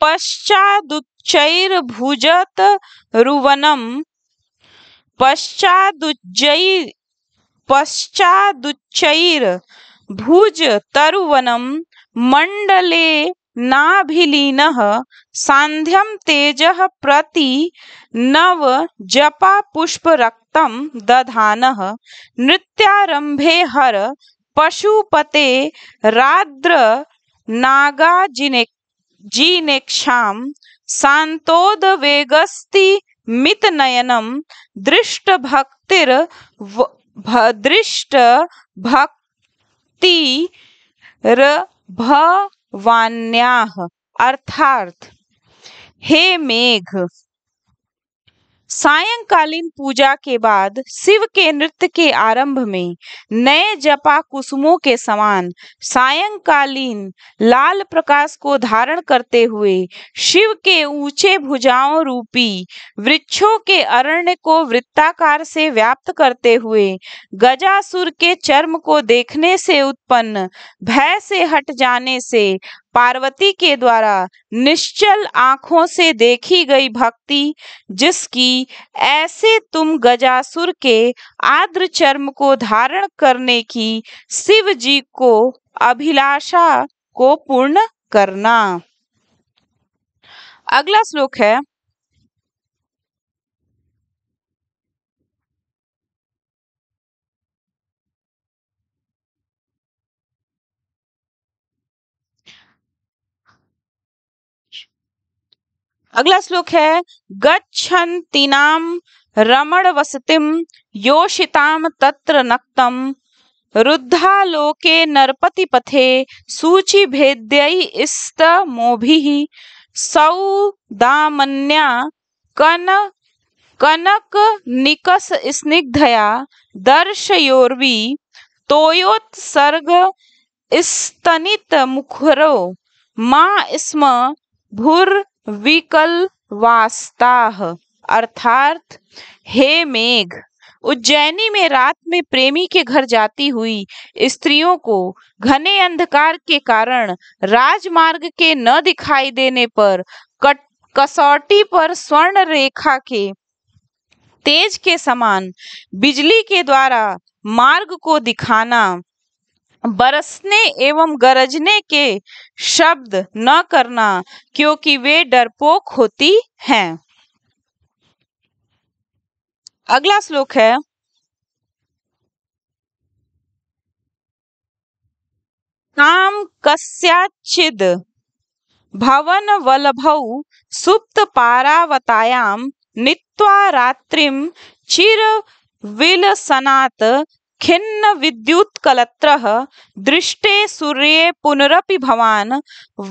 पश्चादुच्चैर्भुजत पश्चादुच्चैर भुज तरुवनम मंडले नाभिलीनः सांध्यम तेजः प्रति नव जपा पुष्प रक्तम दधानः नृत्यारंभे हर पशुपते राद्र नागाजिनेक जीनेक्षां शान्तोद्वेगस्ति मितनयनं दृष्टभक्तिर् दृष्टभक्तिर्भवान्याः अर्थात हे मेघ सायंकालीन पूजा के बाद शिव के नृत्य के आरंभ में नए जपा कुसुमों के समान सायंकालीन लाल प्रकाश को धारण करते हुए शिव के ऊंचे भुजाओं रूपी वृक्षों के अरण्य को वृत्ताकार से व्याप्त करते हुए गजासुर के चर्म को देखने से उत्पन्न भय से हट जाने से पार्वती के द्वारा निश्चल आंखों से देखी गई भक्ति जिसकी ऐसे तुम गजासुर के आद्र चर्म को धारण करने की शिव जी को अभिलाषा को पूर्ण करना अगला श्लोक है अगला श्लोक है गच्छन्तीनाम रमण वसतिम योषिताम तत्र नक्तम रुद्धा लोके नरपति पथे सूचि भेद्य मोभि सौ सौदामन्या कन कनक निकस स्निग्धया दर्शयोर्वि तोयोत्सर्ग स्तनित मुखरो मा स्म भूर विकल विकल्वास्ताह अर्थात हे मेघ उज्जैनी में रात में प्रेमी के घर जाती हुई स्त्रियों को घने अंधकार के कारण राजमार्ग के न दिखाई देने पर कट कसौटी पर स्वर्ण रेखा के तेज के समान बिजली के द्वारा मार्ग को दिखाना बरसने एवं गरजने के शब्द न करना क्योंकि वे डरपोक होती हैं अगला श्लोक है काम कस्याचिद भवन वलभौ सुप्त पारावतायाम नित्वा रात्रिम चिर विलसनात खिन्न विद्युत कलत्र दृष्टे सूर्ये पुनरपि भवान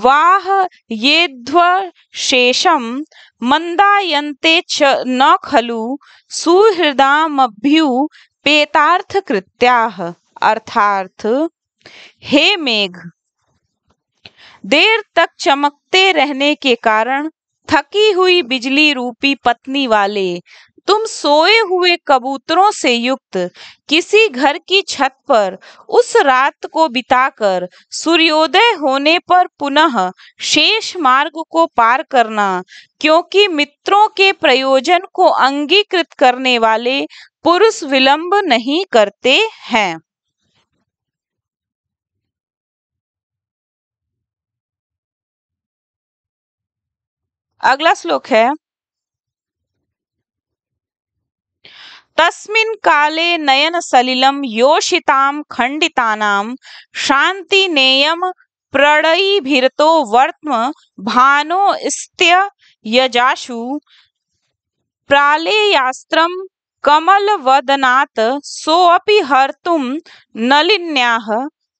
वाह शेषम मन्दायन्ते च न खलु सुहृदामभ्युपेतार्थकृत्याः अर्थार्थ हे मेघ देर तक चमकते रहने के कारण थकी हुई बिजली रूपी पत्नी वाले तुम सोए हुए कबूतरों से युक्त किसी घर की छत पर उस रात को बिताकर सूर्योदय होने पर पुनः शेष मार्ग को पार करना क्योंकि मित्रों के प्रयोजन को अंगीकृत करने वाले पुरुष विलंब नहीं करते हैं अगला श्लोक है तस्मिन् काले नयन सलिलम योषिताम नयनसलिलं योषितां खण्डितानां शान्तिनेयं प्रळयिभिरतो वर्त्म भानोऽस्त्ययजाशु प्रालेयास्त्रं कमलवदनात् सोऽपि हर्तुम नलिन्याह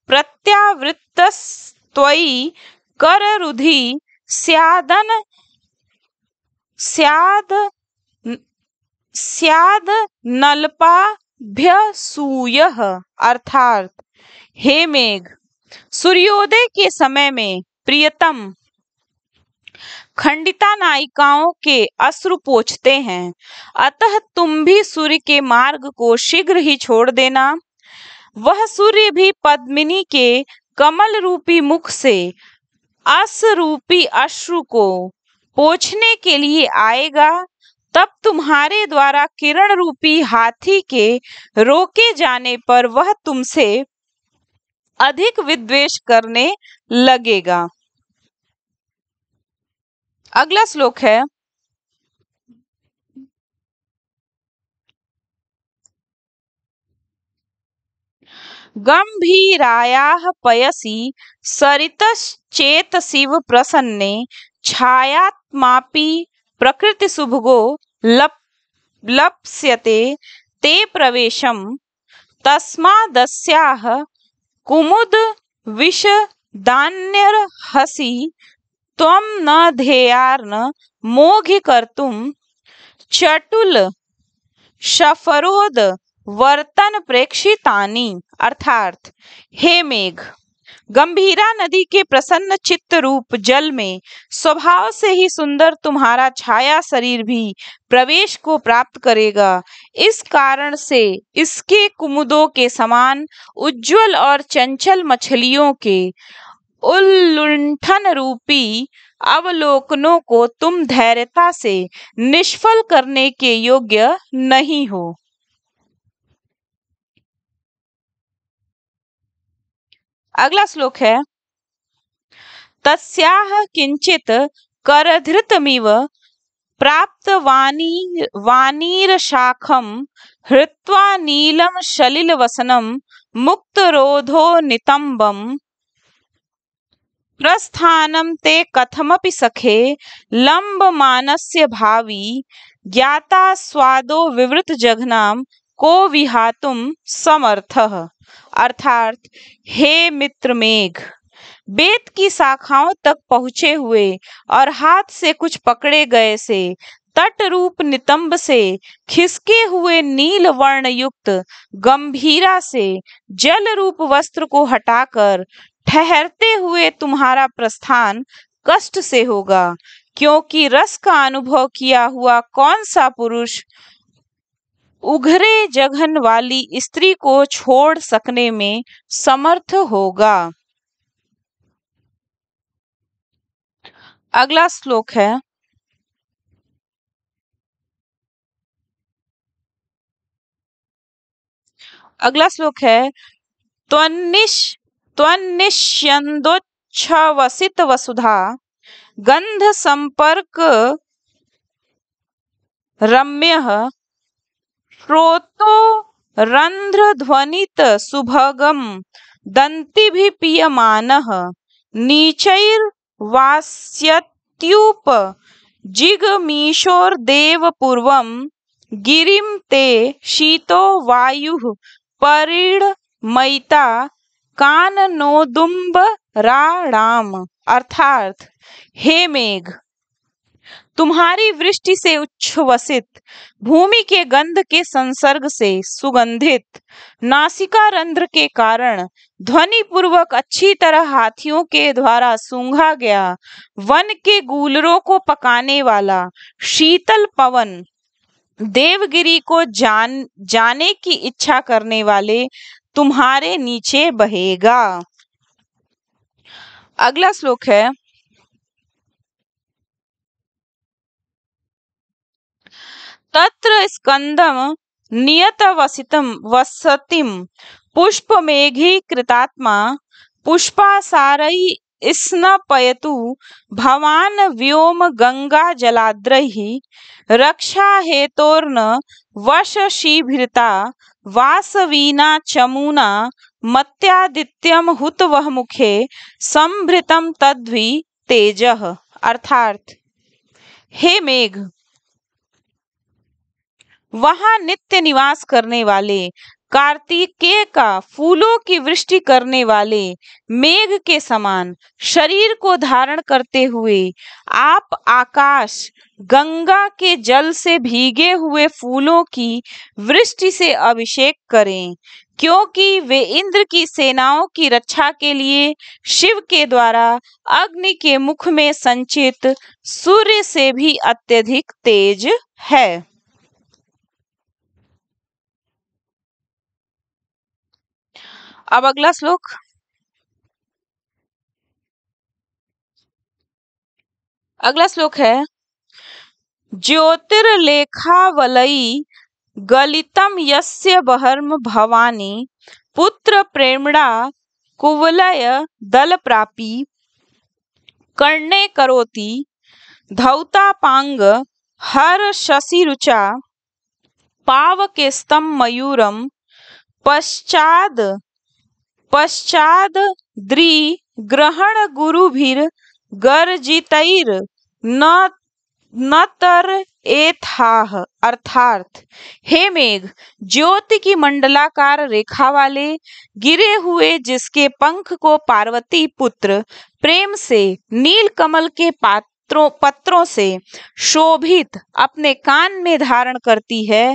प्रत्यावृत्तस्त्वयि कररुधि स्यादन स्याद स्याद नलपाभ्यसूयः अर्थात हे मेघ सूर्योदय के समय में प्रियतम खंडिता नायिकाओं के अश्रु पोछते हैं अतः तुम भी सूर्य के मार्ग को शीघ्र ही छोड़ देना वह सूर्य भी पद्मिनी के कमल रूपी मुख से अस अश्रु को पोछने के लिए आएगा तब तुम्हारे द्वारा किरण रूपी हाथी के रोके जाने पर वह तुमसे अधिक विद्वेष करने लगेगा अगला श्लोक है गंभीराया पयसी सरित चेत शिव प्रसन्ने छायात्मापी प्रकृति प्रकृतिसुभगो लप लप्स्यते ते प्रवेशम कुमुद विष दान्यर हसी त्वं न धेयार्न मोघि कर्तुम चटुल शफरोद वर्तन प्रेक्षितानि अर्थात हे मेघ गंभीरा नदी के प्रसन्न चित्त रूप जल में स्वभाव से ही सुंदर तुम्हारा छाया शरीर भी प्रवेश को प्राप्त करेगा इस कारण से इसके कुमुदों के समान उज्जवल और चंचल मछलियों के उल्लुंठन रूपी अवलोकनों को तुम धैर्यता से निष्फल करने के योग्य नहीं हो अगला श्लोक है तस्याह किंचित कर धृतमीव प्राप्त वानी वानीर शाखम हृत्वा नीलम शलिल वसनम मुक्त रोधो नितंबम प्रस्थानम ते कथमपि सखे लंब मानस्य भावी ज्ञाता स्वादो विवृत जघनाम को विहातुम समर्थः अर्थात हे मित्र मेघ बेत की शाखाओं तक पहुँचे हुए और हाथ से कुछ पकड़े गए से तट रूप नितंब से खिसके हुए नील वर्ण युक्त गंभीरा से जल रूप वस्त्र को हटाकर ठहरते हुए तुम्हारा प्रस्थान कष्ट से होगा क्योंकि रस का अनुभव किया हुआ कौन सा पुरुष उघरे जघन वाली स्त्री को छोड़ सकने में समर्थ होगा अगला श्लोक है अगला श्लोक है त्वनिश त्वनिश्यन्दोच्छवसित वसुधा गंध संपर्क रम्य श्रोतो रन्ध्रध्वनित सुभगं दन्तिभिः पीयमानः नीचैर्वास्यत्युप जिगमीशोर्देव पूर्वं गिरिं ते शीतो कान नोदुम्ब काननोदुम्बराणाम अर्थात हे मेघ तुम्हारी वृष्टि से उच्छ्वसित भूमि के गंध के संसर्ग से सुगंधित नासिका रंध्र के कारण ध्वनि पूर्वक अच्छी तरह हाथियों के द्वारा सूंघा गया वन के गूलरों को पकाने वाला शीतल पवन देवगिरी को जान जाने की इच्छा करने वाले तुम्हारे नीचे बहेगा अगला श्लोक है तत्र स्कंदम नियत वसितम वसतिम पुष्प मेघी कृतात्मा पुष्पासारई स्नपयतु भवान व्योम गंगा जलाद्रही रक्षा हेतोर्न वश शीभिरता वासवीना चमूना मत्यादित्यम हुतवह मुखे संभृतम तद्वि तेज अर्थार्थ हे मेघ वहां नित्य निवास करने वाले कार्तिकेय का फूलों की वृष्टि करने वाले मेघ के समान शरीर को धारण करते हुए आप आकाश गंगा के जल से भीगे हुए फूलों की वृष्टि से अभिषेक करें क्योंकि वे इंद्र की सेनाओं की रक्षा के लिए शिव के द्वारा अग्नि के मुख में संचित सूर्य से भी अत्यधिक तेज है अब अगला श्लोक अगला श्लोक है ज्योतिर्लेखावलयी गलितम यस्य बहर्म भवानी पुत्र प्रेमणा कुवलय दल प्रापी कर्णे करोति धौता पांग हर शशि रुचा पावकेस्तम मयूरम पश्चाद पश्चाद् द्रि ग्रहणगुरुभिर् गर्जितैर् न नतर एथाह अर्थात हे मेघ ज्योति की मंडलाकार रेखा वाले गिरे हुए जिसके पंख को पार्वती पुत्र प्रेम से नील कमल के पात्रों पत्रों से शोभित अपने कान में धारण करती है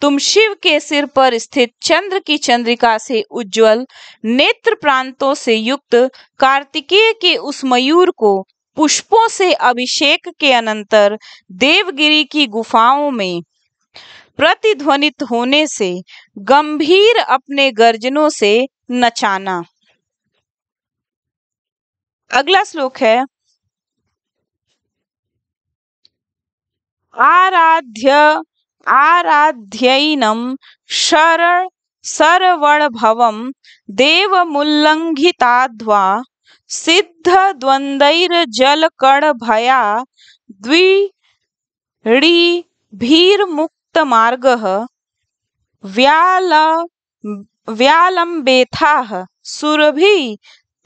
तुम शिव के सिर पर स्थित चंद्र की चंद्रिका से उज्जवल नेत्र प्रांतों से युक्त कार्तिकेय के उस मयूर को पुष्पों से अभिषेक के अनंतर देवगिरी की गुफाओं में प्रतिध्वनित होने से गंभीर अपने गर्जनों से नचाना अगला श्लोक है आराध्य आराध्यनम आराध्यैनं सरवणभवं देवमुल्लङ्घिताद्वा सिद्धद्वन्द्वैर्जलकणभया द्विडीभिर्मुक्तमार्गः व्याल व्यालंबेथा सुरभि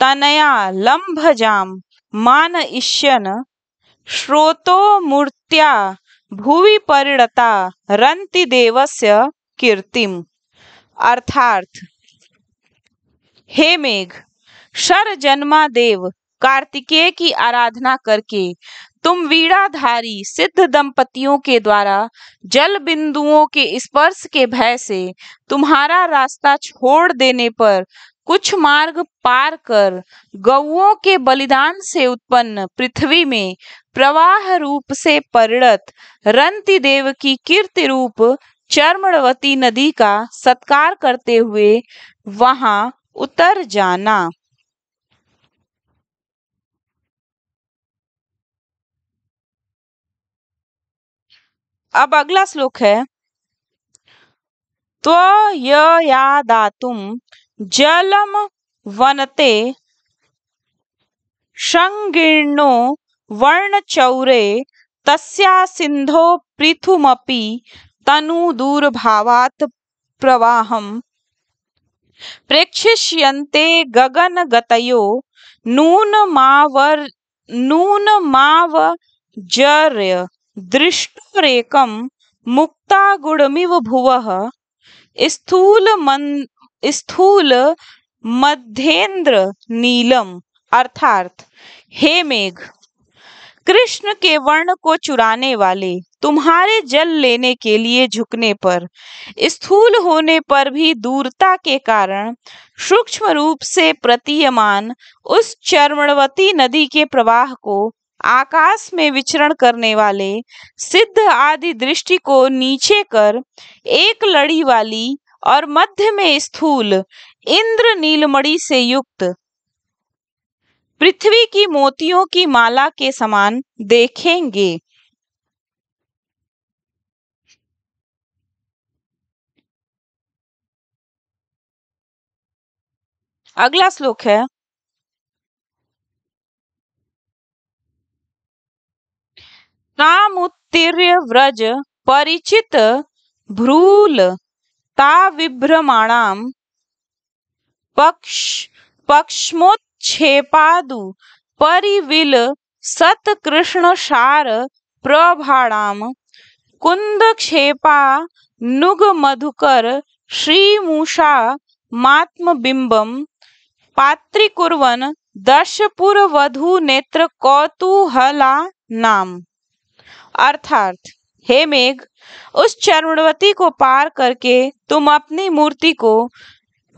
तनया लंभजाम मान इष्यन् श्रोतो मूर्त्या भूवि परिणता रंति देवस्य कीर्तिम अर्थार्थ हे मेघ शर जन्मा देव कार्तिकेय की आराधना करके तुम वीड़ाधारी सिद्ध दंपतियों के द्वारा जल बिंदुओं के स्पर्श के भय से तुम्हारा रास्ता छोड़ देने पर कुछ मार्ग पार कर गौओं के बलिदान से उत्पन्न पृथ्वी में प्रवाह रूप से परिणत रंति देव की कीर्ति रूप चर्मवती नदी का सत्कार करते हुए वहां उतर जाना अब अगला श्लोक है तो यादातुम जलम वनते संगीर्णो वर्ण चौरे तस्या सिंधो पृथुमपि तनु तनुदूरभावात् प्रवाहम प्रेक्षिष्यन्ते गगन गतयो नून नून मावर गगनगतयो नूनमावर् नूनमावजर्य दृष्टोरेकं मुक्तागुडमिव भुवः मन स्थूल मध्येन्द्र नीलम अर्थार्थ हे मेघ कृष्ण के वर्ण को चुराने वाले तुम्हारे जल लेने के लिए झुकने पर स्थूल होने पर भी दूरता के कारण सूक्ष्म रूप से प्रतीयमान उस चरमणवती नदी के प्रवाह को आकाश में विचरण करने वाले सिद्ध आदि दृष्टि को नीचे कर एक लड़ी वाली और मध्य में स्थूल इंद्र नीलमणि से युक्त पृथ्वी की मोतियों की माला के समान देखेंगे अगला श्लोक है कामुत्तीर्य व्रज परिचित भ्रूल ताविभ्रमाणाम पक्ष पक्षमोत् क्षेपादु परिविल पात्रिकुर्वन दशपुर वधु नेत्र कौतूहला नाम अर्थात हे मेघ उस चरणवती को पार करके तुम अपनी मूर्ति को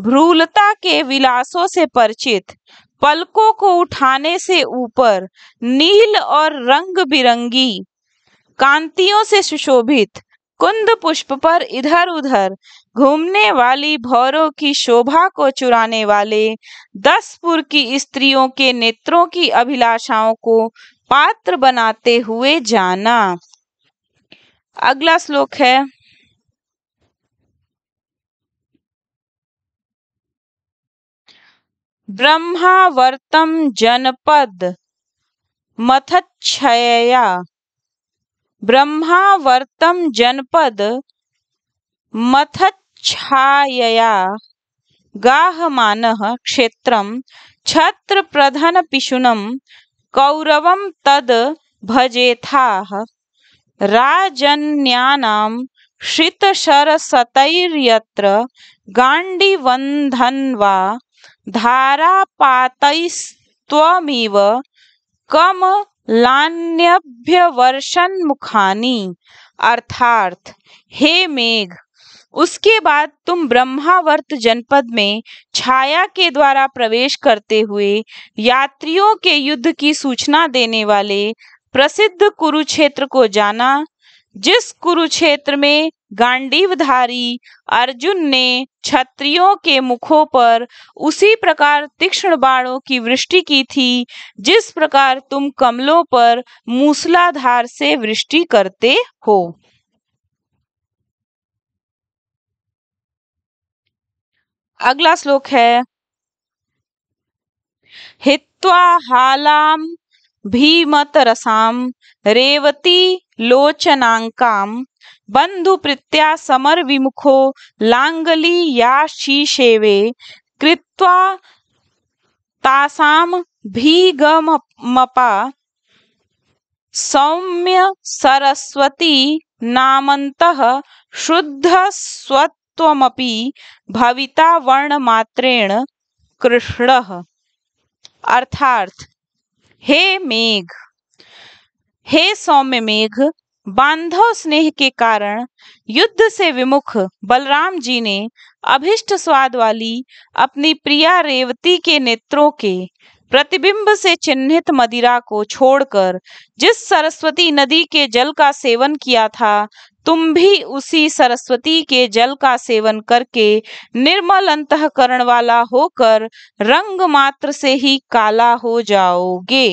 भ्रूलता के विलासों से परिचित पलकों को उठाने से ऊपर नील और रंग बिरंगी कांतियों से सुशोभित कुंद पुष्प पर इधर उधर घूमने वाली भौरों की शोभा को चुराने वाले दसपुर की स्त्रियों के नेत्रों की अभिलाषाओं को पात्र बनाते हुए जाना अगला श्लोक है ब्रह्मावर्तं जनपद मथच्छयया ब्रह्मावर्तं जनपद मथच्छायया गाहमानः क्षेत्रं छत्रप्रधनपिशुनं कौरवं तद् भजेथाः राजन्यानां श्रितसरसतैर्यत्र गाण्डिवन्धन्वा धारापातैस्त्वमेव मुखानी अर्थार्थ हे मेघ उसके बाद तुम ब्रह्मावर्त जनपद में छाया के द्वारा प्रवेश करते हुए यात्रियों के युद्ध की सूचना देने वाले प्रसिद्ध कुरुक्षेत्र को जाना जिस कुरुक्षेत्र में गांडीवधारी अर्जुन ने क्षत्रियों के मुखों पर उसी प्रकार तीक्ष्ण बाणों की वृष्टि की थी जिस प्रकार तुम कमलों पर मूसलाधार से वृष्टि करते हो अगला श्लोक है हित्वा हालाम भीमतरसाम रेवती लोचनांकाम बंधु प्रीत्या समर विमुखो लांगली या शीशेवे कृत्वा तासाम भीगमपा सौम्य सरस्वती शुद्ध स्वत्वमपि भविता वर्ण मात्रेण कृष्णः अर्थार्थ हे मेघ हे सौम्य मेघ बांधव स्नेह के कारण युद्ध से विमुख बलराम जी ने अभिष्ट स्वाद वाली अपनी प्रिया रेवती के नेत्रों के प्रतिबिंब से चिन्हित मदिरा को छोड़कर जिस सरस्वती नदी के जल का सेवन किया था तुम भी उसी सरस्वती के जल का सेवन करके निर्मल अंतकरण वाला होकर रंग मात्र से ही काला हो जाओगे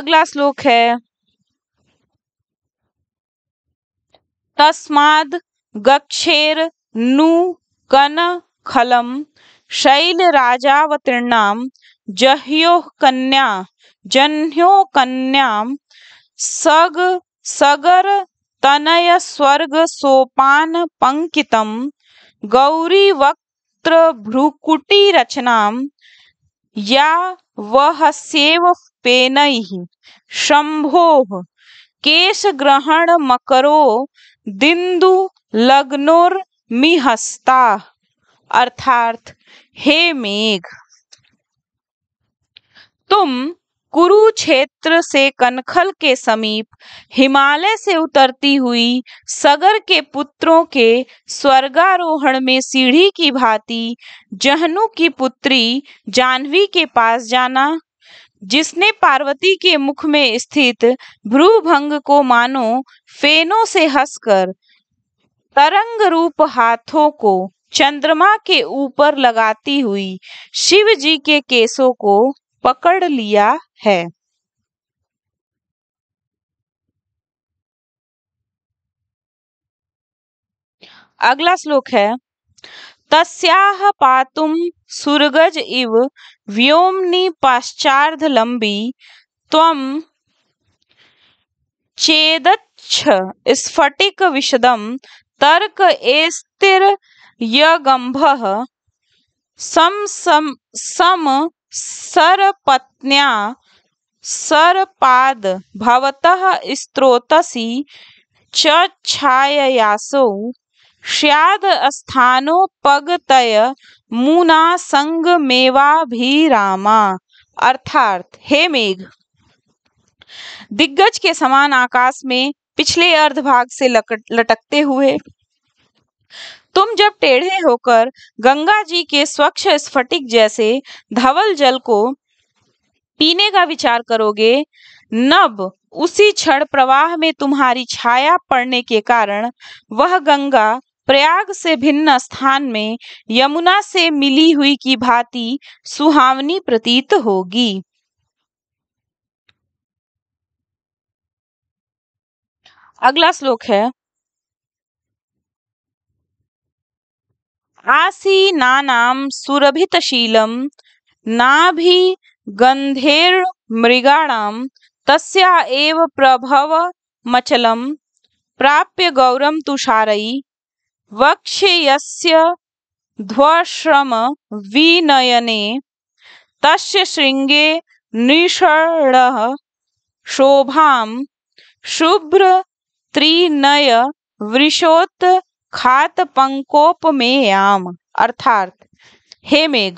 अगला श्लोक है तस्माद् गच्छेर्नु कनखलं शैलराजावतीर्णां जह्यो कन्या जन्यो कन्याम सग भ्रुकुटी रचनाम या वहस्येव केश ग्रहण मकरो दिंदु लग्नोर मिहस्ता अर्थात हे मेघ तुम कुरुक्षेत्र से कनखल के समीप हिमालय से उतरती हुई सगर के पुत्रों के स्वर्गारोहण में सीढ़ी की भांति जहनु की पुत्री जानवी के पास जाना जिसने पार्वती के मुख में स्थित भ्रूभंग को मानो फेनों से हंसकर तरंग रूप हाथों को चंद्रमा के ऊपर लगाती हुई शिव जी के केसों को पकड़ लिया है अगला श्लोक है तस्याह पातुम सुरगज इव पाश्चार्ध लंबी त्वम चेदच्छ स्फटिक विशदम तर्क एस्तिर सम सम सम सर पत्न्या सर पाद भवतः स्त्रोतसि च छाययासौ श्याद पग तय मुना रामा अर्थात हे मेघ दिग्गज के समान आकाश में पिछले अर्ध भाग से लटकते हुए तुम जब टेढ़े होकर गंगा जी के स्वच्छ स्फटिक जैसे धवल जल को पीने का विचार करोगे नब उसी क्षण प्रवाह में तुम्हारी छाया पड़ने के कारण वह गंगा प्रयाग से भिन्न स्थान में यमुना से मिली हुई की भांति सुहावनी प्रतीत होगी अगला श्लोक है सुरभित शीलम नाभि गंधेर मृगाणाम तस्या एव प्रभव मचलम प्राप्य गौरम तुषारई वक्ष्यस्य ध्वश्रम विनयने तस्य निषण निषडः शुभ्र त्रिनय वृषोत खात पंकोपमेयाम अर्थात हे मेघ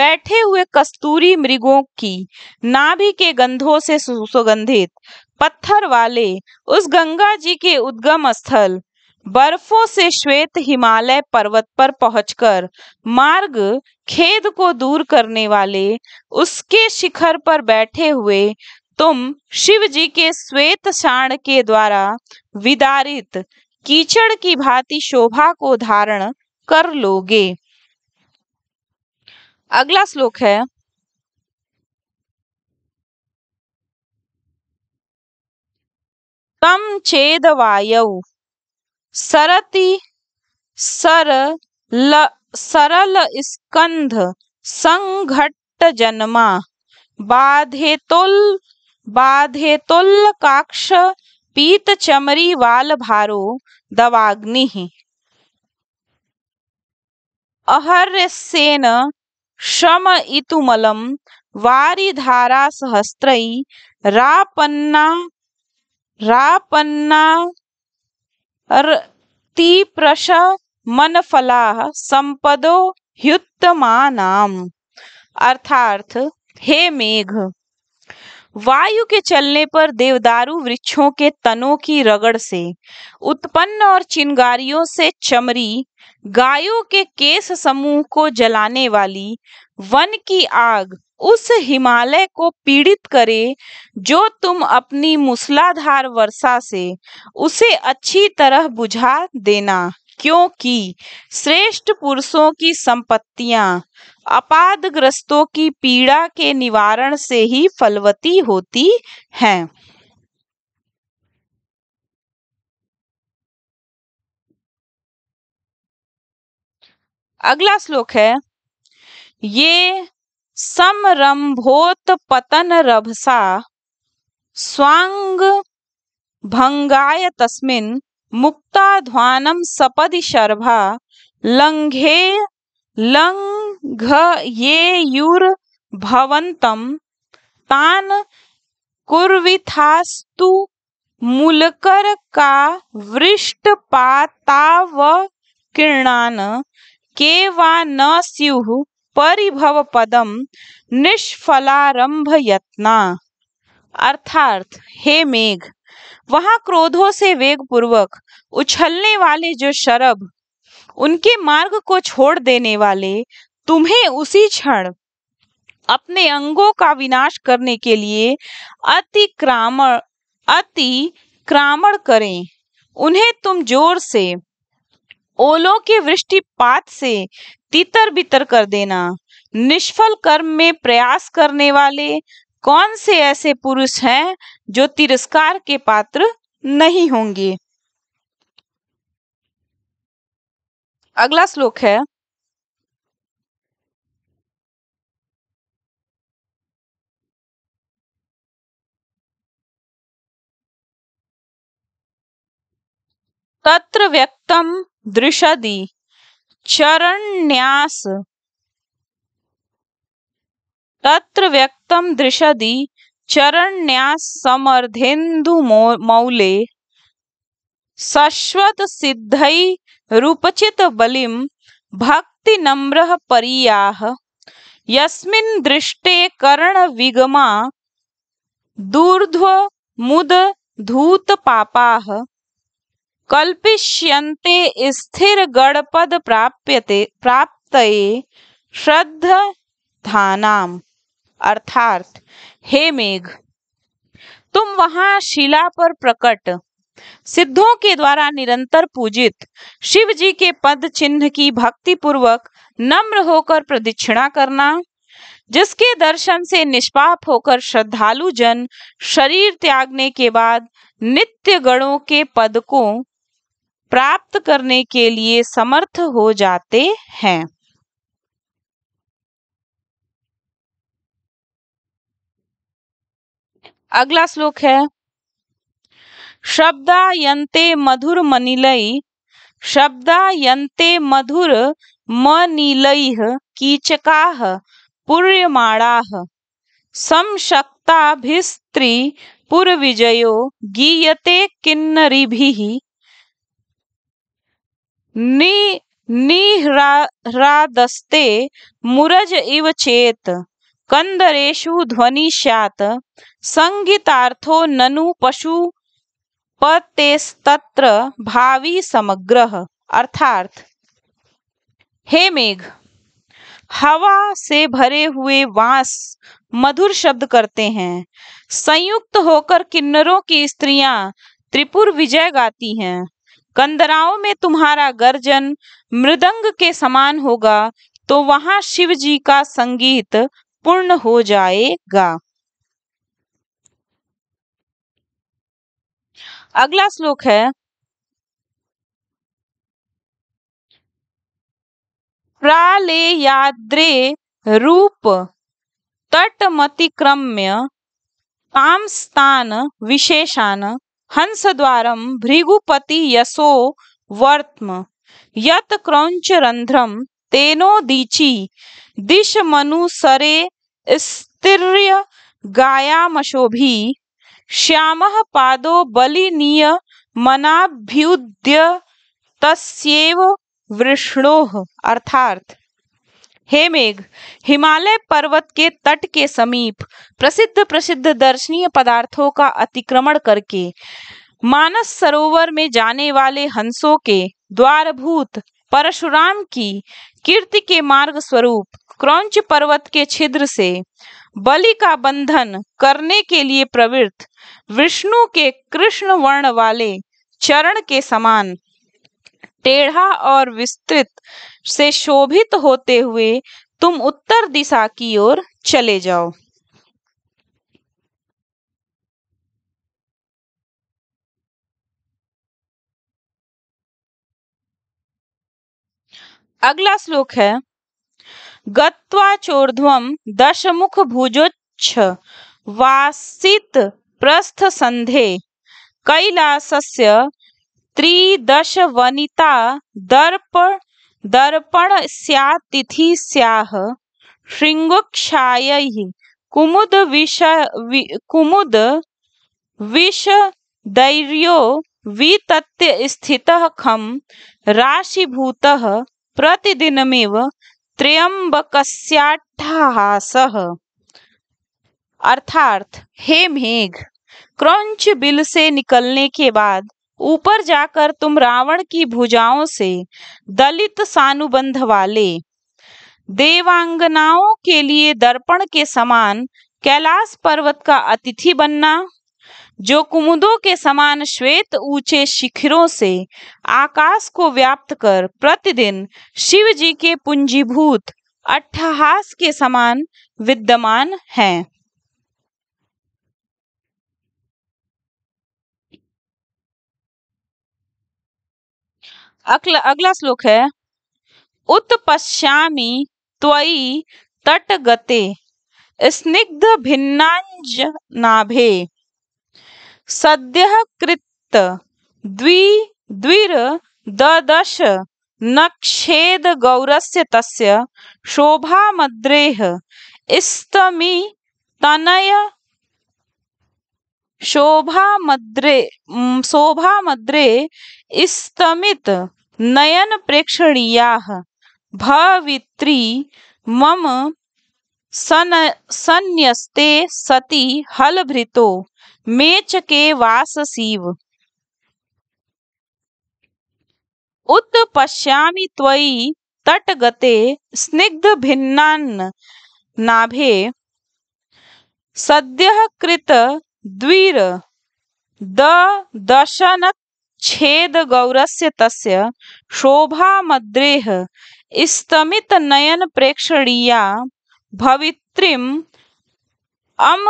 बैठे हुए कस्तूरी मृगों की नाभि के गंधों से सुगंधित पत्थर वाले उस गंगा जी के उद्गम स्थल बर्फों से श्वेत हिमालय पर्वत पर पहुंचकर मार्ग खेद को दूर करने वाले उसके शिखर पर बैठे हुए तुम शिव जी के श्वेत शाण के द्वारा विदारित कीचड़ की भांति शोभा को धारण कर लोगे अगला श्लोक है तम छेद वायु सरति सर ल सरल स्कंध संघट्ट जन्मा बाधेतोल काक्ष पीत चमरी वाल भारो दवाग्नि अहर्यसेन शम इतुमलम धारा सहस्रै रापन्ना रापन्ना तीप्रश फला संपदो ह्युत्तमानाम अर्थार्थ हे मेघ वायु के चलने पर देवदारू वृक्षों के तनों की रगड़ से उत्पन्न और चिंगारियों से चमरी गायों के केस समूह को जलाने वाली वन की आग उस हिमालय को पीड़ित करे जो तुम अपनी मूसलाधार वर्षा से उसे अच्छी तरह बुझा देना क्योंकि श्रेष्ठ पुरुषों की संपत्तियां अपादग्रस्तों की पीड़ा के निवारण से ही फलवती होती हैं अगला श्लोक है ये समरंभोत पतन रभसा स्वांग भंगाय तस्मिन मुक्ता ध्वानम सपदि शर्भा लंघे ये युर भवंतम तान कुर्विथास्तु का वृष्ट मूलकरकावृष्टपातावकीर्णान् के वा न स्युः परिभव पदम निष्फलारंभ यत्ना अर्थार्थ हे मेघ वहां क्रोधों से वेग पूर्वक उछलने वाले जो शरब उनके मार्ग को छोड़ देने वाले तुम्हें उसी क्षण अपने अंगों का विनाश करने के लिए अतिक्रामण अति क्रामण करें उन्हें तुम जोर से ओलों के वृष्टिपात से तितर बितर कर देना निष्फल कर्म में प्रयास करने वाले कौन से ऐसे पुरुष हैं जो तिरस्कार के पात्र नहीं होंगे अगला श्लोक है तत्र व्यक्तम दृषदि चरण्यास तत्र व्यक्तं दृषदि चरण्यास समर्धेन्दु मौले शश्वत सिद्धै रूपचित बलिं भक्ति नम्रः परीयाः यस्मिन् दृष्टे कर्णविगमा दूर्ध्वमुद धूतपापाः कल्पिष्यन्ते गणपद प्राप्यते प्राप्तये श्रद्धानाम अर्थात हे मेघ तुम वहां शिला पर प्रकट सिद्धों के द्वारा निरंतर पूजित शिव जी के पद चिन्ह की भक्ति पूर्वक नम्र होकर प्रदक्षिणा करना जिसके दर्शन से निष्पाप होकर श्रद्धालु जन शरीर त्यागने के बाद नित्य गणों के पद को प्राप्त करने के लिए समर्थ हो जाते हैं अगला श्लोक है शब्दायन्ते मधुर मनिलई शब्दायन्ते मधुर मनिलई कीचका पूर्यमाणाः पुर विजयो गीयते किन्नरिभिः नि निह्रादस्ते मुरज इव चेत कंदरेशु ध्वनि सैत संगीतार्थो ननु पशु पतेस्तत्र भावी समग्र अर्थार्थ हे मेघ हवा से भरे हुए वास मधुर शब्द करते हैं संयुक्त होकर किन्नरों की स्त्रियां त्रिपुर विजय गाती हैं कंदराओं में तुम्हारा गर्जन मृदंग के समान होगा तो वहां शिव जी का संगीत पूर्ण हो जाएगा अगला श्लोक है याद्रे रूप तटमतिक्रम्य कामस्तान विशेषान हंसद्वारं भृगुपति यशो वर्तम यत क्रौञ्चरन्ध्रं तेनोदीचि दिशमनुसरे स्तिर्य गायामशोभि श्याम पादो मनाभ्युद्य तस्व वृष्णो अर्थात हे मेघ हिमालय पर्वत के तट के समीप प्रसिद्ध प्रसिद्ध दर्शनीय पदार्थों का अतिक्रमण करके मानस सरोवर में जाने वाले हंसों के द्वारभूत परशुराम की कीर्ति के मार्ग स्वरूप क्रौच पर्वत के छिद्र से बलि का बंधन करने के लिए प्रवृत्त विष्णु के कृष्ण वर्ण वाले चरण के समान टेढ़ा और विस्तृत से शोभित होते हुए तुम उत्तर दिशा की ओर चले जाओ अगला श्लोक है गत्वा दश दशमुख भुजोच्छ वासित प्रस्थ संधे कैलासस्य त्रिदश वनिता दर्प दर्पण स्यातिथि सह श्रृंगुक्षाई कुमुद विष वि, कुमुद विष दैर्यो वितत्य स्थित खम राशिभूत प्रतिदिनमेव त्र्यंबकस्याट्टहासः अर्थार्थ हे मेघ क्रौंच बिल से निकलने के बाद ऊपर जाकर तुम रावण की भुजाओं से दलित सानुबंध वाले देवांगनाओं के लिए दर्पण के समान कैलाश पर्वत का अतिथि बनना जो कुमुदों के समान श्वेत ऊंचे शिखरों से आकाश को व्याप्त कर प्रतिदिन शिव जी के पुंजीभूत अट्ठहास के समान विद्यमान हैं अगला अगला श्लोक है उत्पश्यामि त्वयि तटगते स्निग्ध भिन्नांज नाभे सद्य कृत द्वि द्विर ददश नक्षेद गौरस्य तस्य शोभा मद्रेह इस्तमी तनय शोभा मद्रे शोभा मद्रे इस्तमित नयन प्रेक्षणीया भवित्री मम सन सन्यस्ते सति हलभृतो मेचके वाससीव उत्पश्यामि त्वयि तटगते भिन्नान नाभे सद्यः कृत द दशनक छेद गौरस्य तस्य मद्रेह स्तमित नयन प्रेक्षणीया भवित्रिम अम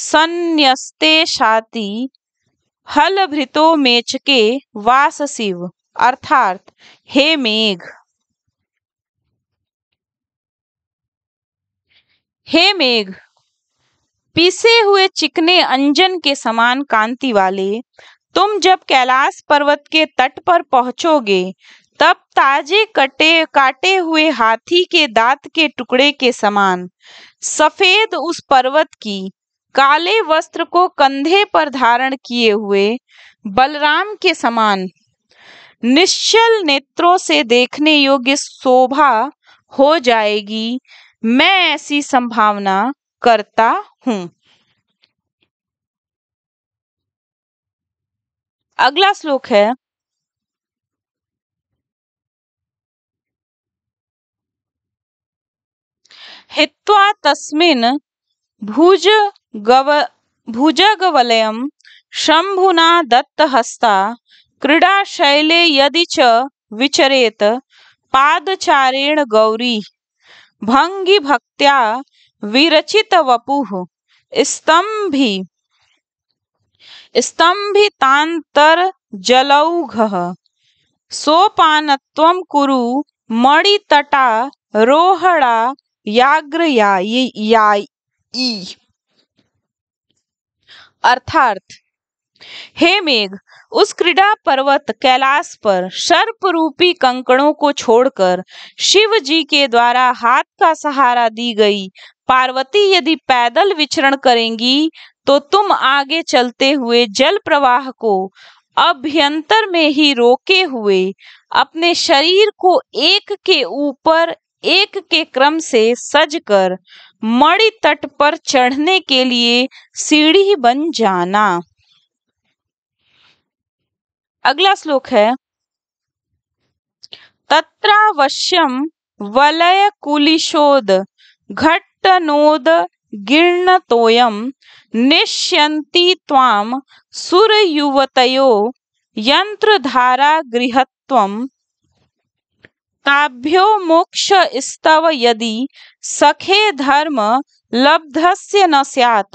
सन्यस्ते शाति हलभृतो मेचके शिव अर्थात हे मेघ हे मेघ पीसे हुए चिकने अंजन के समान कांति वाले तुम जब कैलाश पर्वत के तट पर पहुंचोगे तब ताजे कटे काटे हुए हाथी के दांत के टुकड़े के समान सफेद उस पर्वत की काले वस्त्र को कंधे पर धारण किए हुए बलराम के समान निश्चल नेत्रों से देखने योग्य शोभा हो जाएगी मैं ऐसी संभावना करता हूँ अगला श्लोक है हित्वा तस्मिन भुज गव दत्त हस्ता दत्तहस्ता शैले यदि च विचरेत पादचारेण गौरी भंगी विरचित वपु स्तंभी जलौघ सोपान कुरु मणितटारोहणा याग्रयायी अर्थात हे मेघ उस क्रीडा पर्वत कैलाश पर सर्प रूपी कंकड़ों को छोड़कर शिव जी के द्वारा हाथ का सहारा दी गई पार्वती यदि पैदल विचरण करेंगी तो तुम आगे चलते हुए जल प्रवाह को अभ्यंतर में ही रोके हुए अपने शरीर को एक के ऊपर एक के क्रम से सजकर मणि तट पर चढ़ने के लिए सीढ़ी बन जाना अगला श्लोक है तत्रावश्यम वलय कुलिशोद घट्टनोद तोयम निश्यन्ति त्वां सुरयुवतयो यन्त्रधारागृहत्वं ताभ्यो मोक्ष स्तव यदि सखे धर्म लब्धस्य न सैत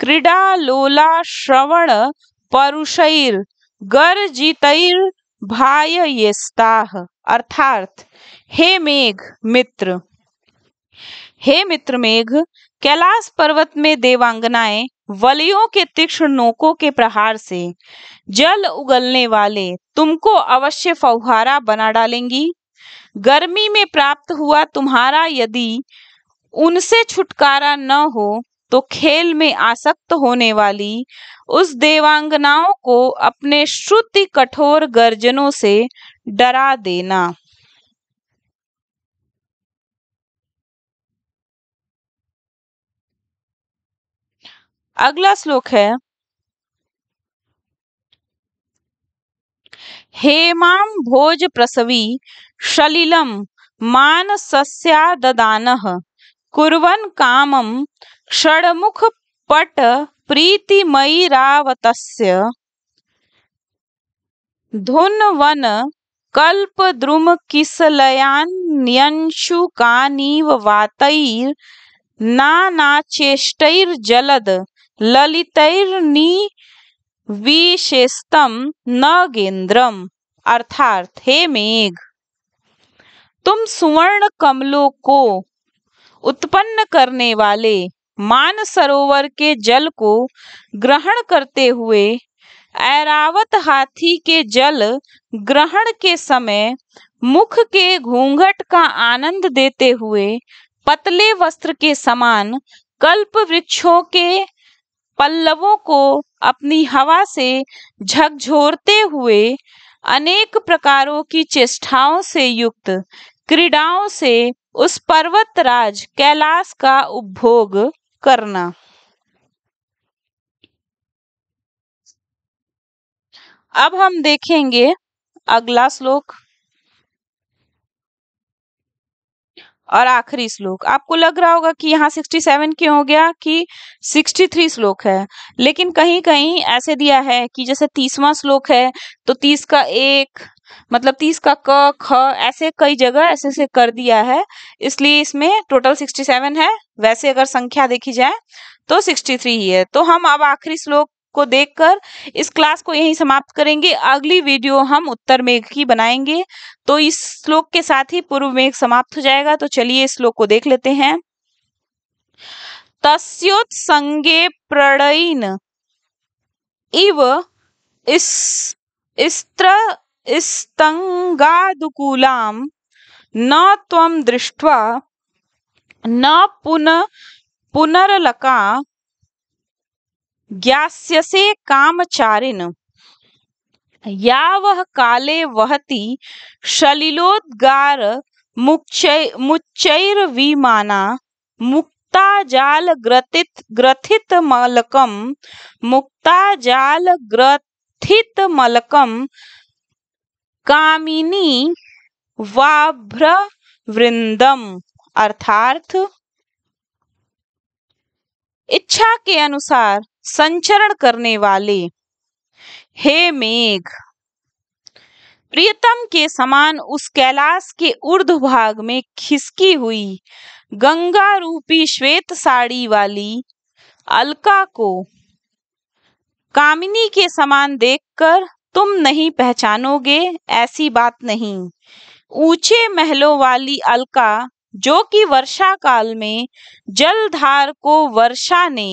क्रीड़ा लोला स्यात् क्रीडालोलाश्रवणपरुषैर्गर्जितैर्भाययेस्ताः अर्थात हे मेघ मित्र हे मित्र मेघ कैलाश पर्वत में देवांगनाएं वलियों के तीक्ष्ण नोकों के प्रहार से जल उगलने वाले तुमको अवश्य फौहारा बना डालेंगी गर्मी में प्राप्त हुआ तुम्हारा यदि उनसे छुटकारा न हो तो खेल में आसक्त होने वाली उस देवांगनाओं को अपने श्रुति कठोर गर्जनों से डरा देना अगला श्लोक है हेमाम भोज प्रसवी शलिलम मान सस्याददान कुर्वन कामम षडमुख पट प्रीतिमयी धुन वन कल्प द्रुम नाना चेष्टैर जलद न गेंद्रम अर्थात हे मेघ तुम सुवर्ण कमलों को उत्पन्न करने वाले मान सरोवर के जल को ग्रहण करते हुए ऐरावत हाथी के जल ग्रहण के समय मुख के घूंघट का आनंद देते हुए पतले वस्त्र के समान कल्प वृक्षों के पल्लवों को अपनी हवा से झकझोरते हुए अनेक प्रकारों की चेष्टाओं से युक्त क्रीड़ाओं से उस पर्वत राज कैलाश का उपभोग करना अब हम देखेंगे अगला श्लोक और आखिरी श्लोक आपको लग रहा होगा कि यहाँ 67 क्यों हो गया कि 63 श्लोक है लेकिन कहीं कहीं ऐसे दिया है कि जैसे तीसवा श्लोक है तो तीस का एक मतलब तीस का क ख ऐसे कई जगह ऐसे से कर दिया है इसलिए इसमें टोटल 67 है वैसे अगर संख्या देखी जाए तो 63 ही है तो हम अब आखिरी श्लोक को देखकर इस क्लास को यहीं समाप्त करेंगे अगली वीडियो हम उत्तर मेघ की बनाएंगे तो इस श्लोक के साथ ही पूर्व मेघ समाप्त हो जाएगा तो चलिए इस श्लोक को देख लेते हैं तस्योत्संगे प्रणयन इव इस स्त्र स्तंगादुकूलाम न त्वं दृष्ट्वा न पुन पुनर्लका ज्ञास्यसे कामचारिण यावह काले वहति शलिलोद्गार मुच्चैर विमाना मुक्ता जाल ग्रथित ग्रथित मलकम मुक्ता जाल ग्रथित मलकम कामिनी वाभ्र वृंदम अर्थार्थ इच्छा के अनुसार संचरण करने वाले हे मेघ प्रियतम के समान उस कैलाश के उर्ध भाग में खिसकी हुई गंगा रूपी श्वेत साड़ी वाली अलका को कामिनी के समान देखकर तुम नहीं पहचानोगे ऐसी बात नहीं ऊंचे महलों वाली अलका जो कि वर्षा काल में जलधार को वर्षा ने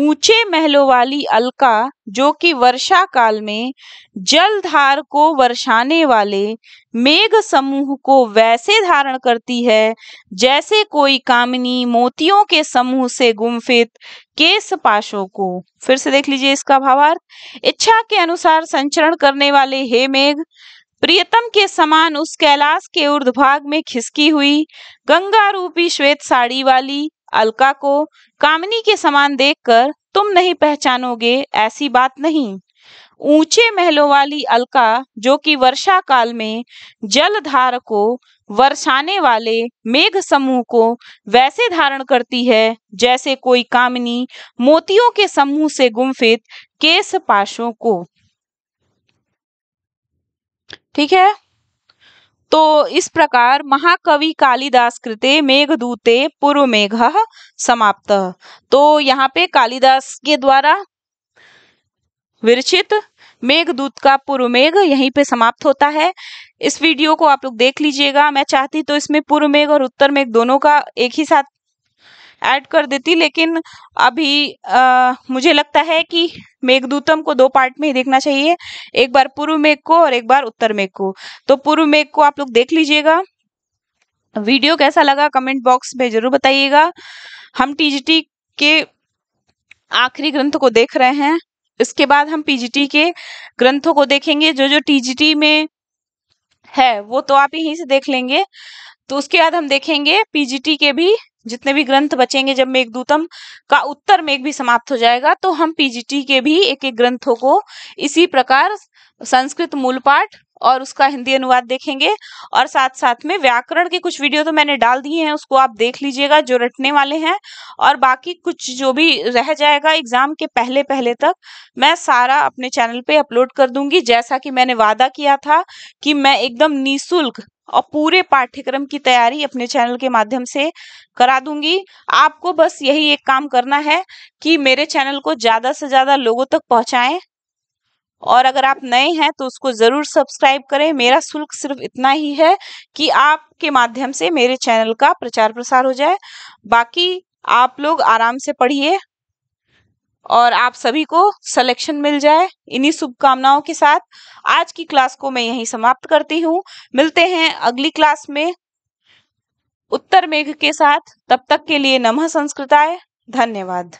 ऊंचे महलों वाली अलका जो कि वर्षा काल में जलधार को वर्षाने वाले मेघ समूह को वैसे धारण करती है जैसे कोई कामिनी मोतियों के समूह से गुमफित केस पाशों को फिर से देख लीजिए इसका भावार्थ इच्छा के अनुसार संचरण करने वाले हे मेघ प्रियतम के समान उस कैलाश के उर्ध भाग में खिसकी हुई गंगा रूपी श्वेत साड़ी वाली अलका को कामनी के समान देखकर तुम नहीं पहचानोगे ऐसी बात नहीं ऊंचे महलों वाली अलका जो कि वर्षा काल में जलधार को वर्षाने वाले मेघ समूह को वैसे धारण करती है जैसे कोई कामनी मोतियों के समूह से गुम्फित केस पाशों को ठीक है तो इस प्रकार महाकवि कालिदास कृते मेघदूते पूर्व मेघ समाप्त तो यहाँ पे कालिदास के द्वारा विरचित मेघदूत का पूर्व मेघ यहीं पे समाप्त होता है इस वीडियो को आप लोग देख लीजिएगा मैं चाहती तो इसमें पूर्व मेघ और उत्तर मेघ दोनों का एक ही साथ ऐड कर देती लेकिन अभी आ, मुझे लगता है कि मेघदूतम को दो पार्ट में ही देखना चाहिए एक बार पूर्व मेघ को और एक बार उत्तर मेघ को तो पूर्व मेघ को आप लोग देख लीजिएगा वीडियो कैसा लगा कमेंट बॉक्स में जरूर बताइएगा हम टीजीटी के आखिरी ग्रंथ को देख रहे हैं इसके बाद हम पीजीटी के ग्रंथों को देखेंगे जो जो टीजीटी में है वो तो आप यहीं से देख लेंगे तो उसके बाद हम देखेंगे पीजीटी के भी जितने भी ग्रंथ बचेंगे जब मेघदूतम का उत्तर मेघ भी समाप्त हो जाएगा तो हम पीजीटी के भी एक एक ग्रंथों को इसी प्रकार संस्कृत मूल पाठ और उसका हिंदी अनुवाद देखेंगे और साथ साथ में व्याकरण के कुछ वीडियो तो मैंने डाल दिए हैं उसको आप देख लीजिएगा जो रटने वाले हैं और बाकी कुछ जो भी रह जाएगा एग्जाम के पहले पहले तक मैं सारा अपने चैनल पे अपलोड कर दूंगी जैसा कि मैंने वादा किया था कि मैं एकदम निःशुल्क और पूरे पाठ्यक्रम की तैयारी अपने चैनल के माध्यम से करा दूंगी आपको बस यही एक काम करना है कि मेरे चैनल को ज़्यादा से ज़्यादा लोगों तक पहुंचाएं और अगर आप नए हैं तो उसको ज़रूर सब्सक्राइब करें मेरा शुल्क सिर्फ इतना ही है कि आपके माध्यम से मेरे चैनल का प्रचार प्रसार हो जाए बाकी आप लोग आराम से पढ़िए और आप सभी को सिलेक्शन मिल जाए इन्हीं शुभकामनाओं के साथ आज की क्लास को मैं यहीं समाप्त करती हूँ मिलते हैं अगली क्लास में उत्तर मेघ के साथ तब तक के लिए नमः संस्कृताय धन्यवाद